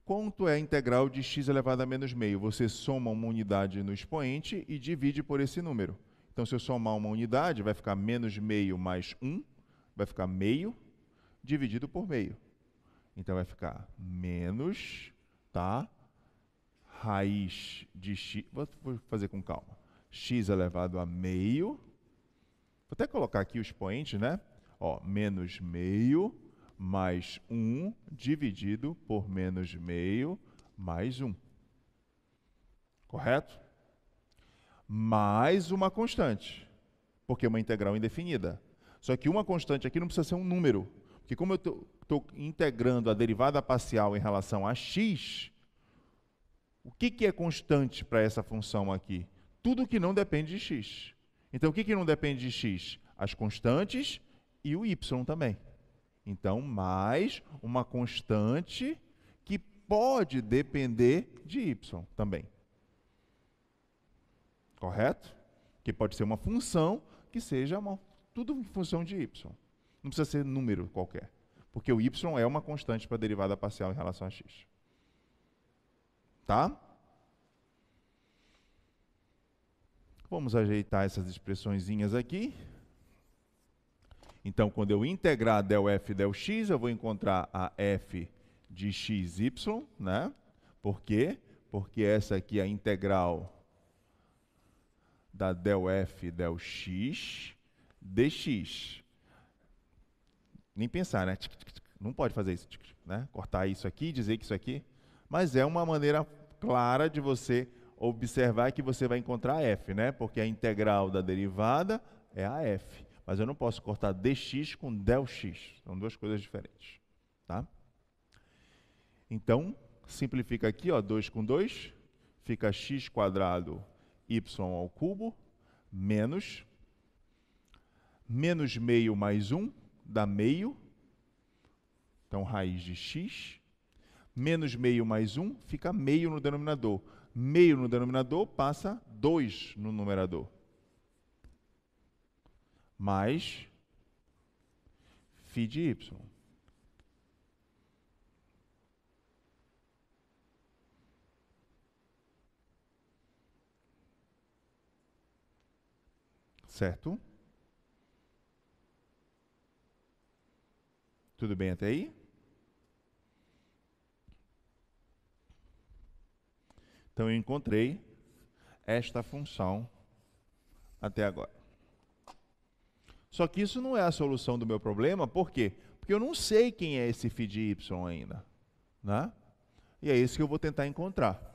Quanto é a integral de x elevado a menos meio? Você soma uma unidade no expoente e divide por esse número. Então, se eu somar uma unidade, vai ficar menos meio mais 1, vai ficar meio dividido por meio. Então, vai ficar menos, tá? Raiz de x, vou fazer com calma, x elevado a meio, vou até colocar aqui o expoente, né? Ó, menos meio mais 1 dividido por menos meio mais 1. Correto? Mais uma constante, porque é uma integral indefinida. Só que uma constante aqui não precisa ser um número, porque como eu estou integrando a derivada parcial em relação a x, o que, que é constante para essa função aqui? Tudo que não depende de x. Então, o que, que não depende de x? As constantes e o y também. Então, mais uma constante que pode depender de y também. Correto? Que pode ser uma função que seja uma, tudo em função de y. Não precisa ser número qualquer, porque o y é uma constante para a derivada parcial em relação a x. Tá? Vamos ajeitar essas expressõezinhas aqui. Então, quando eu integrar del f del x, eu vou encontrar a f de xy, né? Por quê? Porque essa aqui é a integral da del f del x dx. Nem pensar, né? Não pode fazer isso, né? Cortar isso aqui e dizer que isso aqui... Mas é uma maneira clara de você observar que você vai encontrar f, né? Porque a integral da derivada é a f mas eu não posso cortar dx com delx, são duas coisas diferentes. Tá? Então, simplifica aqui, 2 com 2, fica x quadrado y ao cubo, menos, menos meio mais 1, dá meio, então raiz de x, menos meio mais 1, fica meio no denominador. Meio no denominador passa 2 no numerador mais φ de y. Certo? Tudo bem até aí? Então eu encontrei esta função até agora. Só que isso não é a solução do meu problema, por quê? Porque eu não sei quem é esse phi de y ainda. Né? E é isso que eu vou tentar encontrar.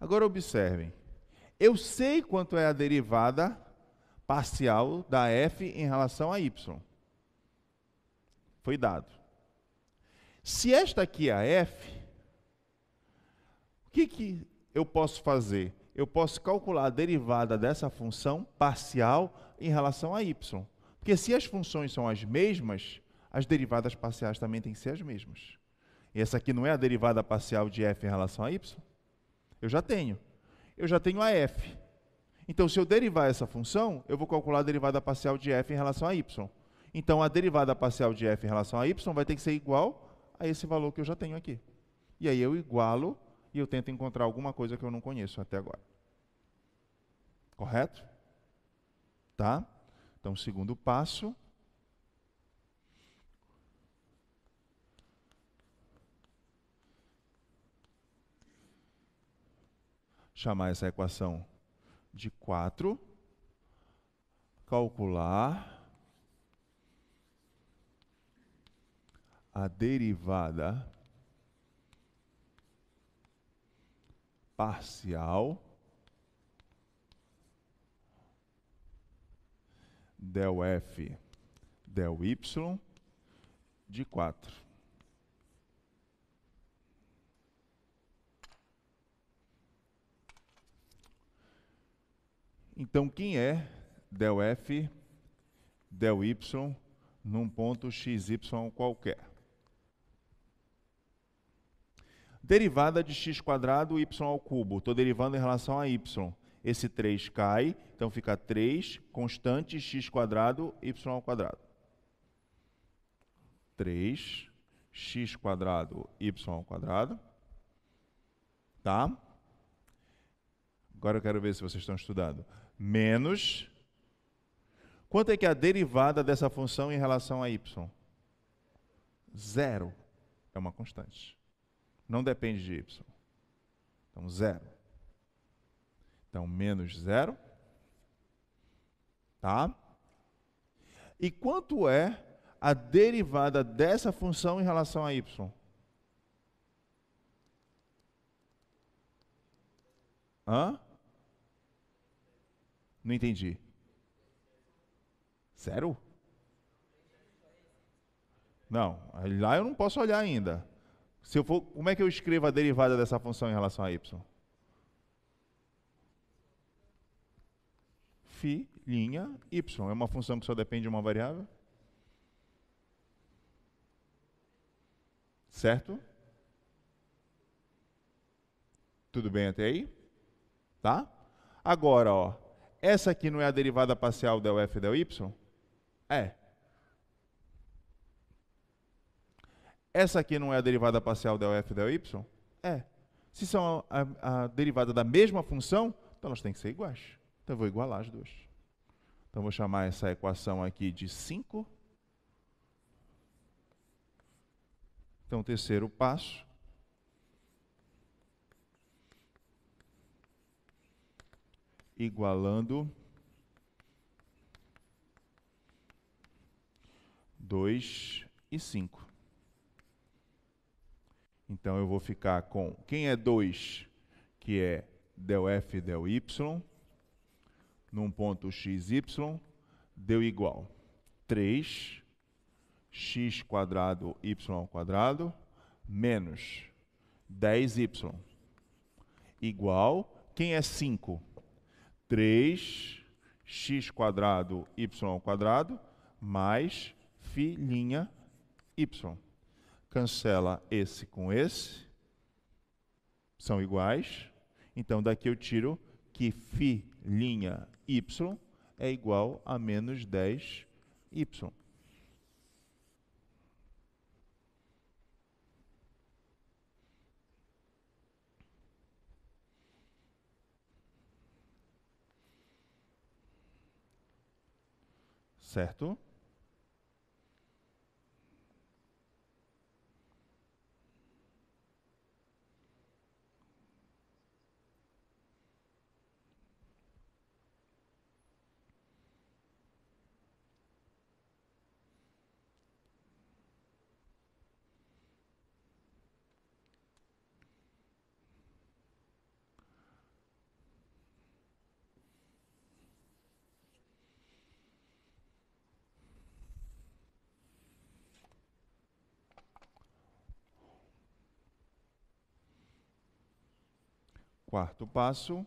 Agora observem. Eu sei quanto é a derivada parcial da F em relação a Y. Foi dado. Se esta aqui é a F, o que, que eu posso fazer? Eu posso calcular a derivada dessa função parcial em relação a Y. Porque se as funções são as mesmas, as derivadas parciais também têm que ser as mesmas. E essa aqui não é a derivada parcial de f em relação a y? Eu já tenho. Eu já tenho a f. Então, se eu derivar essa função, eu vou calcular a derivada parcial de f em relação a y. Então, a derivada parcial de f em relação a y vai ter que ser igual a esse valor que eu já tenho aqui. E aí eu igualo e eu tento encontrar alguma coisa que eu não conheço até agora. Correto? Tá? Então, segundo passo. Chamar essa equação de 4, calcular a derivada parcial del f del y de 4. Então, quem é del f, del y num ponto x y qualquer? Derivada de x quadrado y ao cubo. Estou derivando em relação a y. Esse 3 cai, então fica 3 constante x quadrado y ao quadrado. 3 x quadrado y ao quadrado. Tá? Agora eu quero ver se vocês estão estudando menos. Quanto é que é a derivada dessa função em relação a y? Zero. É uma constante. Não depende de y. Então, zero. Então, menos zero. Tá? E quanto é a derivada dessa função em relação a y? Hã? Não entendi. Sério? Não, lá eu não posso olhar ainda. Se eu for, como é que eu escrevo a derivada dessa função em relação a y? Φ, linha, y. É uma função que só depende de uma variável? Certo? Tudo bem até aí? Tá? Agora, ó, essa aqui não é a derivada parcial del f del y? É. Essa aqui não é a derivada parcial del f del y? É. Se são a, a, a derivada da mesma função, então elas têm que ser iguais. Então eu vou igualar as duas. Então eu vou chamar essa equação aqui de 5. Então o terceiro passo igualando 2 e 5. Então eu vou ficar com quem é 2, que é del f del y, num ponto x, y, deu igual 3 x quadrado y ao quadrado menos 10y igual quem é 5? 3x quadrado y quadrado mais linha y. Cancela esse com esse. São iguais. Então, daqui eu tiro que linha y é igual a menos 10y. Certo? Quarto passo.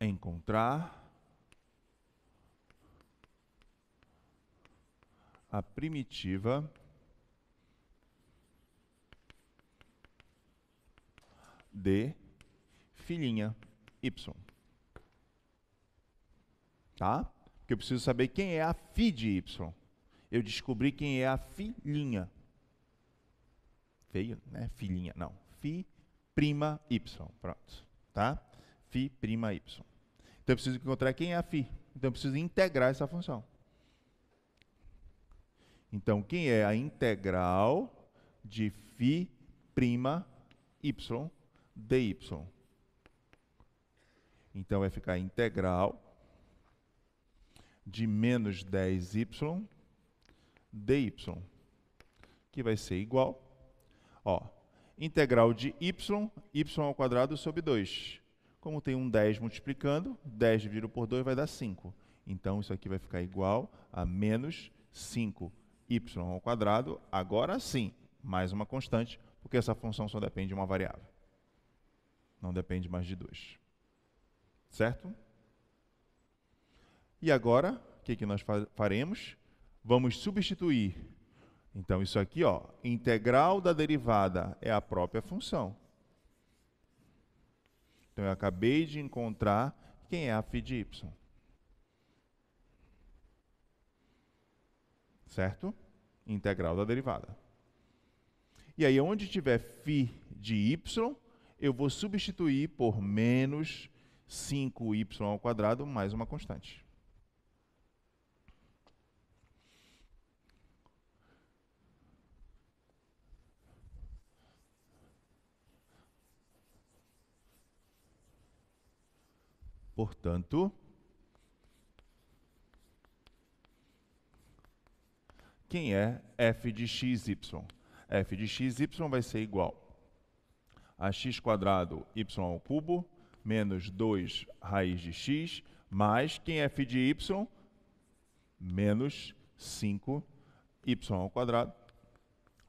Encontrar a primitiva de filhinha Y. Tá? Porque eu preciso saber quem é a fi de Y. Eu descobri quem é a filhinha veio né? Filhinha, não. Fi prima Y, pronto. Tá? Fi prima Y. Então eu preciso encontrar quem é a Fi. Então eu preciso integrar essa função. Então, quem é a integral de Fi prima Y dy? Então vai ficar integral de menos 10y dy, que vai ser igual Ó, integral de y, y ao quadrado sobre 2. Como tem um 10 multiplicando, 10 dividido por 2 vai dar 5. Então, isso aqui vai ficar igual a menos 5y ao quadrado, agora sim, mais uma constante, porque essa função só depende de uma variável. Não depende mais de 2. Certo? E agora, o que, que nós faremos? Vamos substituir então, isso aqui, ó, integral da derivada é a própria função. Então, eu acabei de encontrar quem é a phi de y. Certo? Integral da derivada. E aí, onde tiver phi de y, eu vou substituir por menos 5y ao quadrado mais uma constante. portanto, quem é f de xy? f de xy vai ser igual a x quadrado y ao cubo menos 2 raiz de x mais quem é f de y? Menos 5 y ao quadrado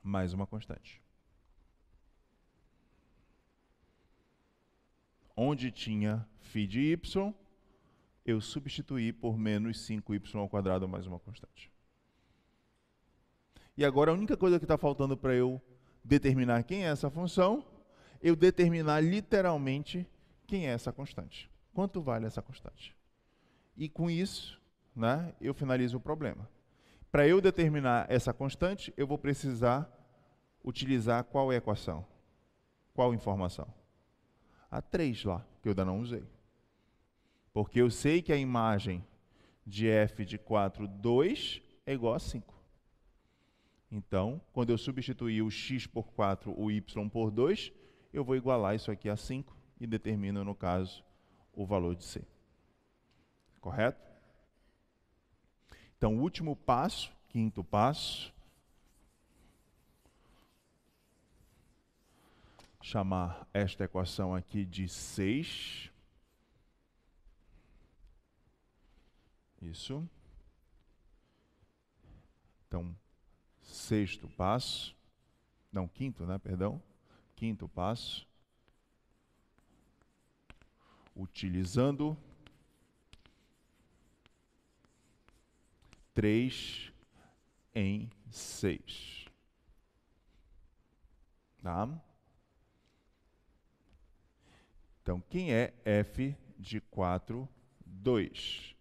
mais uma constante. Onde tinha φ de y, eu substituí por menos 5y ao quadrado mais uma constante. E agora a única coisa que está faltando para eu determinar quem é essa função, eu determinar literalmente quem é essa constante. Quanto vale essa constante? E com isso, né, eu finalizo o problema. Para eu determinar essa constante, eu vou precisar utilizar qual é a equação? Qual informação? A 3 lá, que eu ainda não usei. Porque eu sei que a imagem de f de 4, 2 é igual a 5. Então, quando eu substituir o x por 4, o y por 2, eu vou igualar isso aqui a 5 e determino, no caso, o valor de c. Correto? Então, o último passo, quinto passo, chamar esta equação aqui de 6. Isso. Então, sexto passo. Não, quinto, né? Perdão. Quinto passo. Utilizando três em seis. Tá? Então, quem é f de quatro dois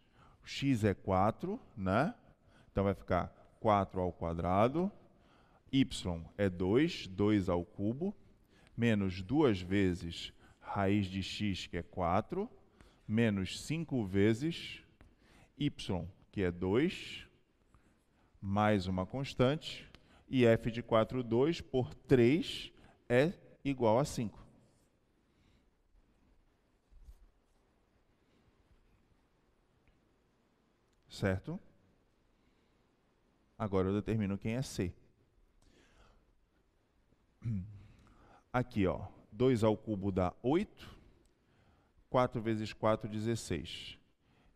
x é 4, né? Então vai ficar 4 ao quadrado, y é 2, 2 ao cubo, menos 2 vezes raiz de x, que é 4, menos 5 vezes y, que é 2, mais uma constante, e f de 4, 2, por 3, é igual a 5. Certo? Agora eu determino quem é C. Aqui, ó, 2 ao cubo dá 8. 4 vezes 4, 16.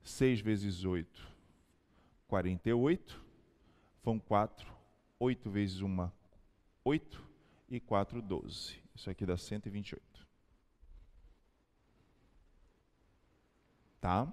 6 vezes 8, 48. Vão 4. 8 vezes 1, 8. E 4, 12. Isso aqui dá 128. Tá?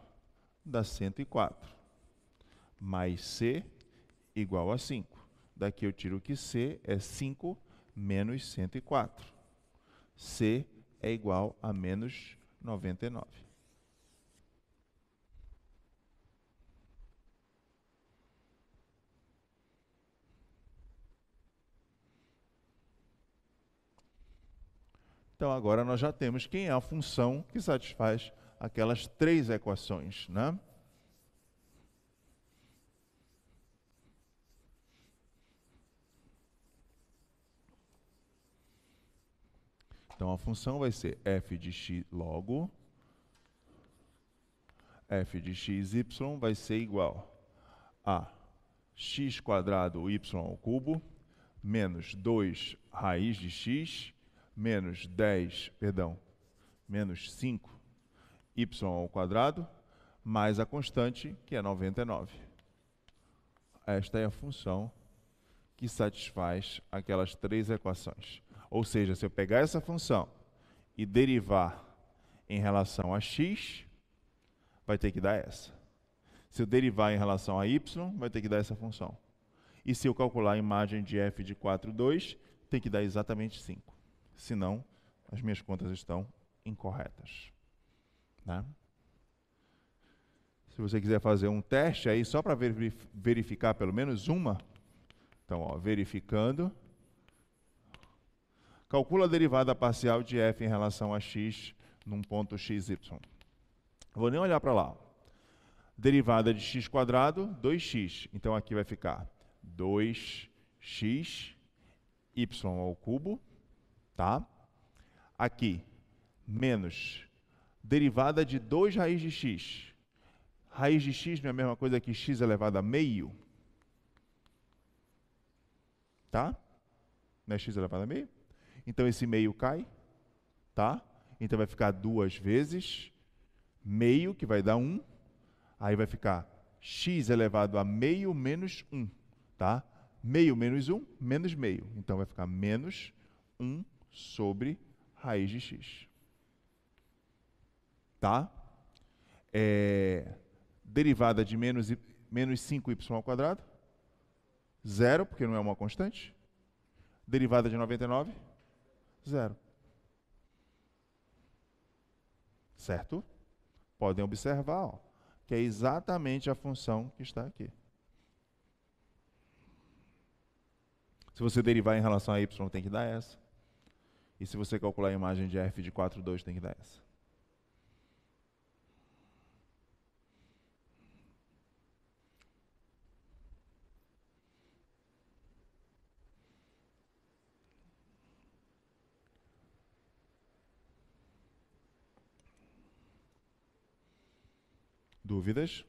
dá 104. Mais C igual a 5. Daqui eu tiro que C é 5 menos 104. C é igual a menos 99. Então agora nós já temos quem é a função que satisfaz aquelas três equações, né? Então a função vai ser f de x logo f de x y vai ser igual a x quadrado y ao cubo menos 2 raiz de x menos 10, perdão, menos 5 y ao quadrado mais a constante, que é 99. Esta é a função que satisfaz aquelas três equações. Ou seja, se eu pegar essa função e derivar em relação a x, vai ter que dar essa. Se eu derivar em relação a y, vai ter que dar essa função. E se eu calcular a imagem de f de 4, 2, tem que dar exatamente 5. Senão, as minhas contas estão incorretas. Né? Se você quiser fazer um teste aí, só para verificar pelo menos uma. Então, ó, verificando. Calcula a derivada parcial de f em relação a x num ponto xy. Vou nem olhar para lá. Derivada de x quadrado, 2x. Então aqui vai ficar 2x y ao cubo, tá? Aqui menos derivada de 2 raiz de x. Raiz de x não é a mesma coisa que x elevado a meio? Tá? Não é x elevado a meio? Então esse meio cai, tá? Então vai ficar duas vezes meio, que vai dar 1. Um, aí vai ficar x elevado a meio menos 1, um, tá? Meio menos 1, um, menos meio. Então vai ficar menos 1 sobre raiz de x tá? É, derivada de menos, menos 5y ao quadrado, zero, porque não é uma constante. Derivada de 99, zero. Certo? Podem observar ó, que é exatamente a função que está aqui. Se você derivar em relação a y, tem que dar essa. E se você calcular a imagem de f de 4,2, tem que dar essa. Dúvidas?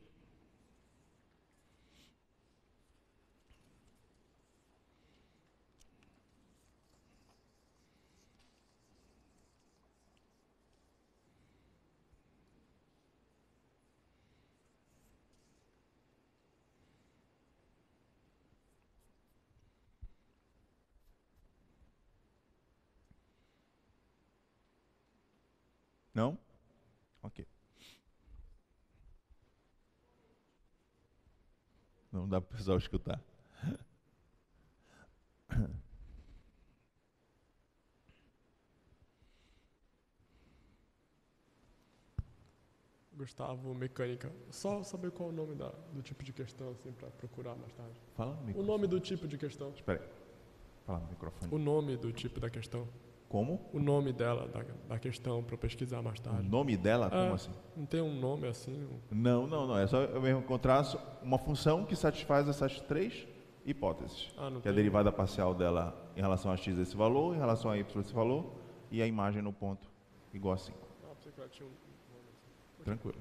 Não? Não dá para o pessoal escutar. Gustavo Mecânica. Só saber qual é o nome da, do tipo de questão, assim, para procurar mais tarde. Fala no O nome do tipo de questão. Espera aí. Fala no microfone. O nome do tipo da questão. Como? O nome dela, da, da questão, para pesquisar mais tarde. O nome dela? Como ah, assim? Não tem um nome assim? Um... Não, não, não. É só eu mesmo encontrar uma função que satisfaz essas três hipóteses. Ah, que é tem. a derivada parcial dela em relação a x esse valor, em relação a y esse valor, e a imagem no ponto igual a 5. Ah, assim. Tranquilo.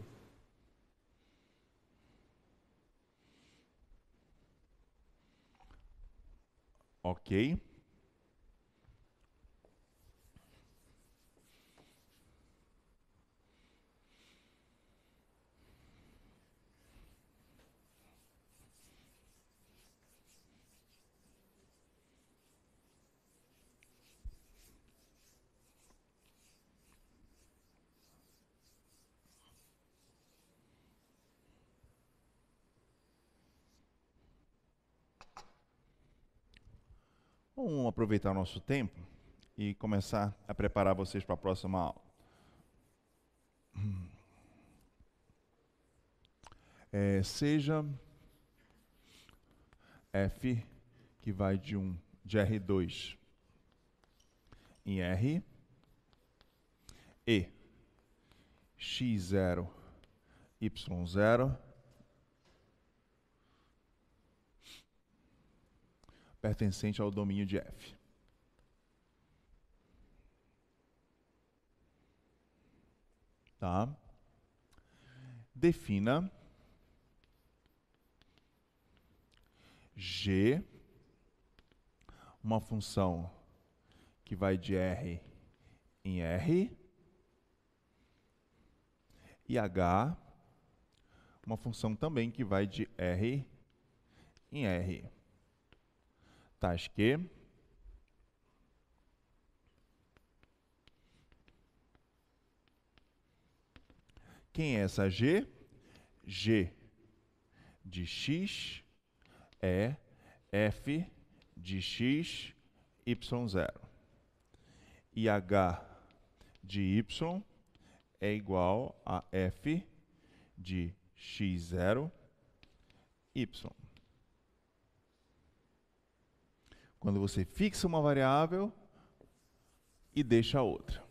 Ok. Vamos aproveitar o nosso tempo e começar a preparar vocês para a próxima aula. É, seja F que vai de um, de R2 em R e X0 Y0 pertencente ao domínio de F. Tá? Defina G, uma função que vai de R em R, e H, uma função também que vai de R em R tais que Quem é essa G? G de X é F de X, Y0. E H de Y é igual a F de X0, Y. Quando você fixa uma variável e deixa a outra.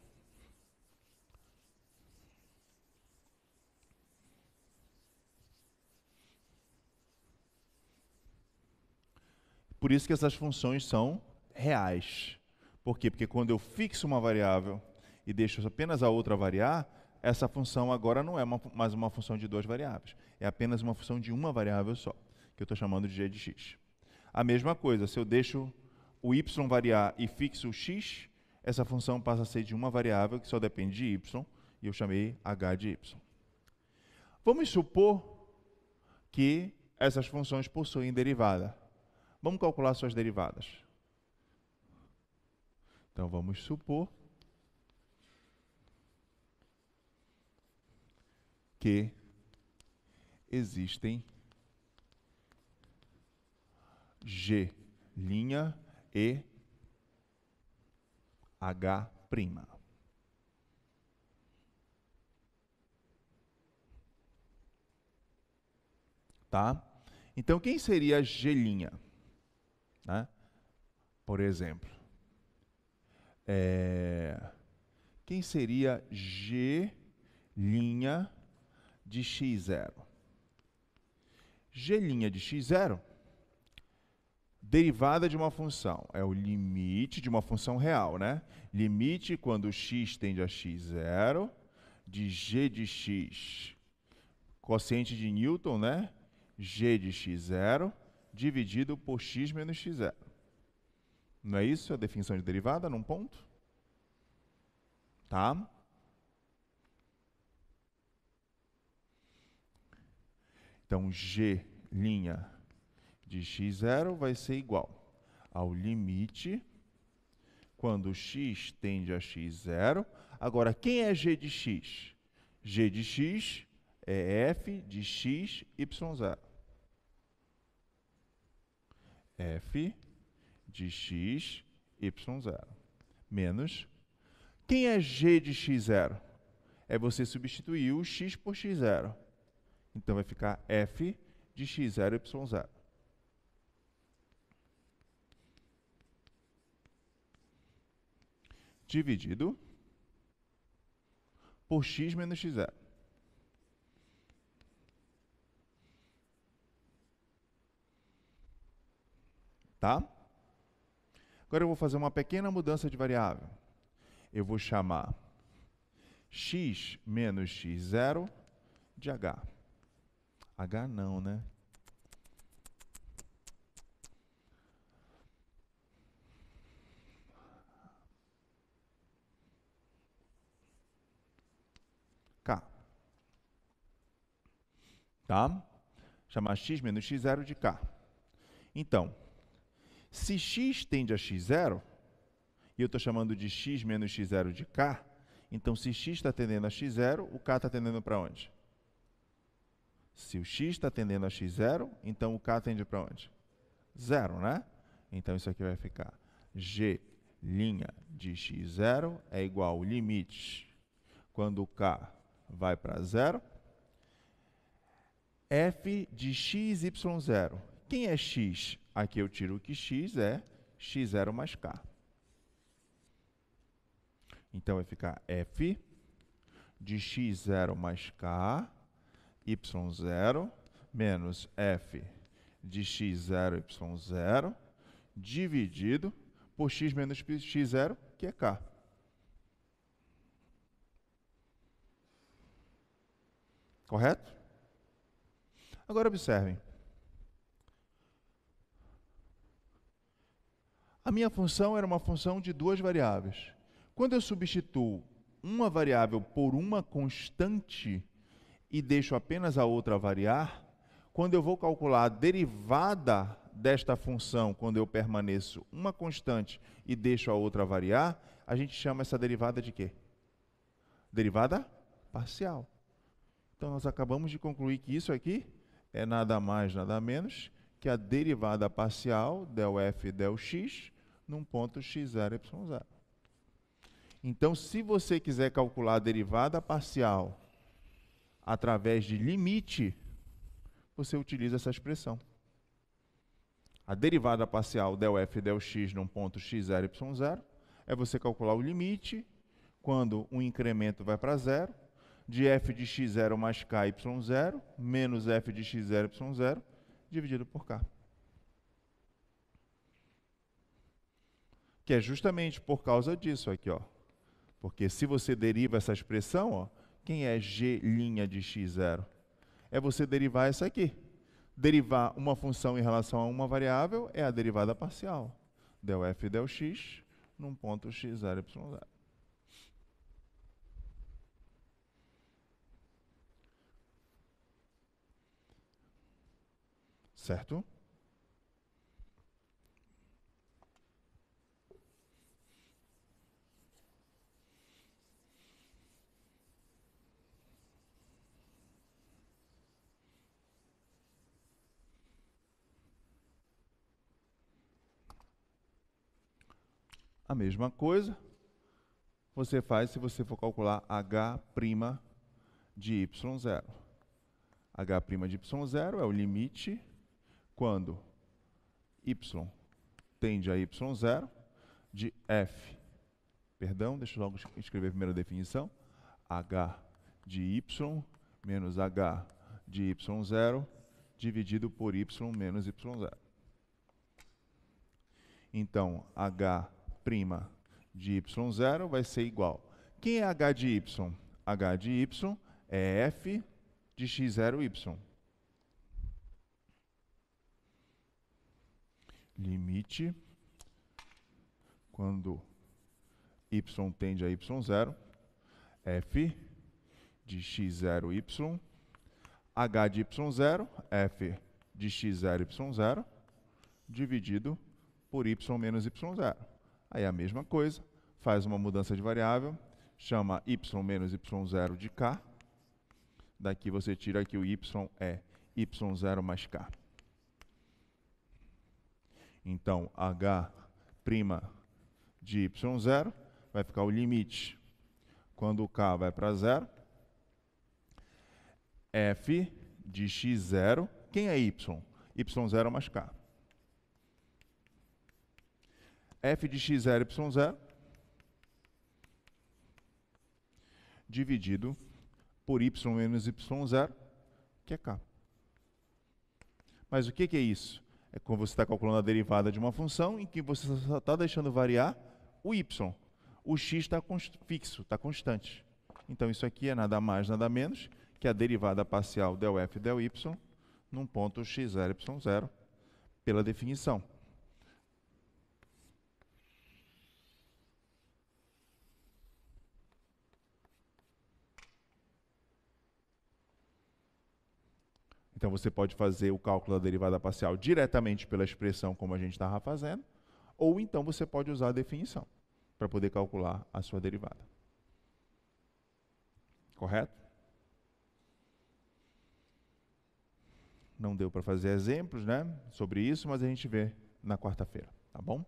Por isso que essas funções são reais. Por quê? Porque quando eu fixo uma variável e deixo apenas a outra variar, essa função agora não é uma, mais uma função de duas variáveis. É apenas uma função de uma variável só, que eu estou chamando de g de x. A mesma coisa, se eu deixo o y variar e fixo o x, essa função passa a ser de uma variável que só depende de y, e eu chamei h de y. Vamos supor que essas funções possuem derivada. Vamos calcular suas derivadas. Então vamos supor que existem G linha e H prima. Tá? Então quem seria G linha? Né? Por exemplo, é, quem seria G linha de x zero? G linha de x zero Derivada de uma função é o limite de uma função real, né? Limite quando x tende a x0 de g de x, quociente de Newton, né? g de x0 dividido por x menos x0. Não é isso a definição de derivada num ponto? Tá? Então, g linha de x0 vai ser igual ao limite quando x tende a x0. Agora, quem é g de x? g de x é f de x, y0. f de x, y0. Menos. Quem é g de x0? É você substituir o x por x0. Então, vai ficar f de x0, y0. dividido por x menos x0. É. Tá? Agora eu vou fazer uma pequena mudança de variável. Eu vou chamar x menos x0 de h. H não, né? tá? Chamar x menos x0 de k. Então, se x tende a x0, e eu estou chamando de x menos x0 de k, então se x está tendendo a x0, o k está tendendo para onde? Se o x está tendendo a x0, então o k tende para onde? Zero, né? Então isso aqui vai ficar g' de x0 é igual ao limite quando o k vai para zero f de x, y, zero. Quem é x? Aqui eu tiro que x é x0 mais k. Então vai ficar f de x0 mais k, y0 menos f de x0, y0 dividido por x menos x0, que é k. Correto? Agora observem. A minha função era uma função de duas variáveis. Quando eu substituo uma variável por uma constante e deixo apenas a outra variar, quando eu vou calcular a derivada desta função, quando eu permaneço uma constante e deixo a outra variar, a gente chama essa derivada de quê? Derivada parcial. Então nós acabamos de concluir que isso aqui é nada mais, nada menos que a derivada parcial del f del x num ponto x0, y0. Então, se você quiser calcular a derivada parcial através de limite, você utiliza essa expressão. A derivada parcial del f del x num ponto x0, y0 é você calcular o limite quando um incremento vai para zero de f de x0 mais ky0 menos f de x0, y0 dividido por k. Que é justamente por causa disso aqui, ó. Porque se você deriva essa expressão, ó, quem é g' de x0? É você derivar essa aqui. Derivar uma função em relação a uma variável é a derivada parcial. Del f del x num ponto x0, y0. Certo? A mesma coisa você faz se você for calcular H' de y0. H' de y0 é o limite quando y tende a y0 de f, perdão, deixa eu logo escrever a primeira definição, h de y menos h de y0 dividido por y menos y0. Então, h' de y0 vai ser igual. Quem é h de y? h de y é f de x0, y. limite quando y tende a y0, f de x0, y, h de y0, f de x0, y0, dividido por y menos y0. Aí a mesma coisa, faz uma mudança de variável, chama y menos y0 de k, daqui você tira que o y é y0 mais k. Então, H' de Y0 vai ficar o limite quando o K vai para zero. F de X0, quem é Y? Y0 é mais K. F de X0, Y0 dividido por Y menos Y0, que é K. Mas o que, que é isso? é quando você está calculando a derivada de uma função em que você só está deixando variar o y. O x está fixo, está constante. Então isso aqui é nada mais, nada menos que a derivada parcial del f del y num ponto x, y, 0 pela definição. Então você pode fazer o cálculo da derivada parcial diretamente pela expressão, como a gente estava fazendo, ou então você pode usar a definição para poder calcular a sua derivada. Correto? Não deu para fazer exemplos né, sobre isso, mas a gente vê na quarta-feira, tá bom?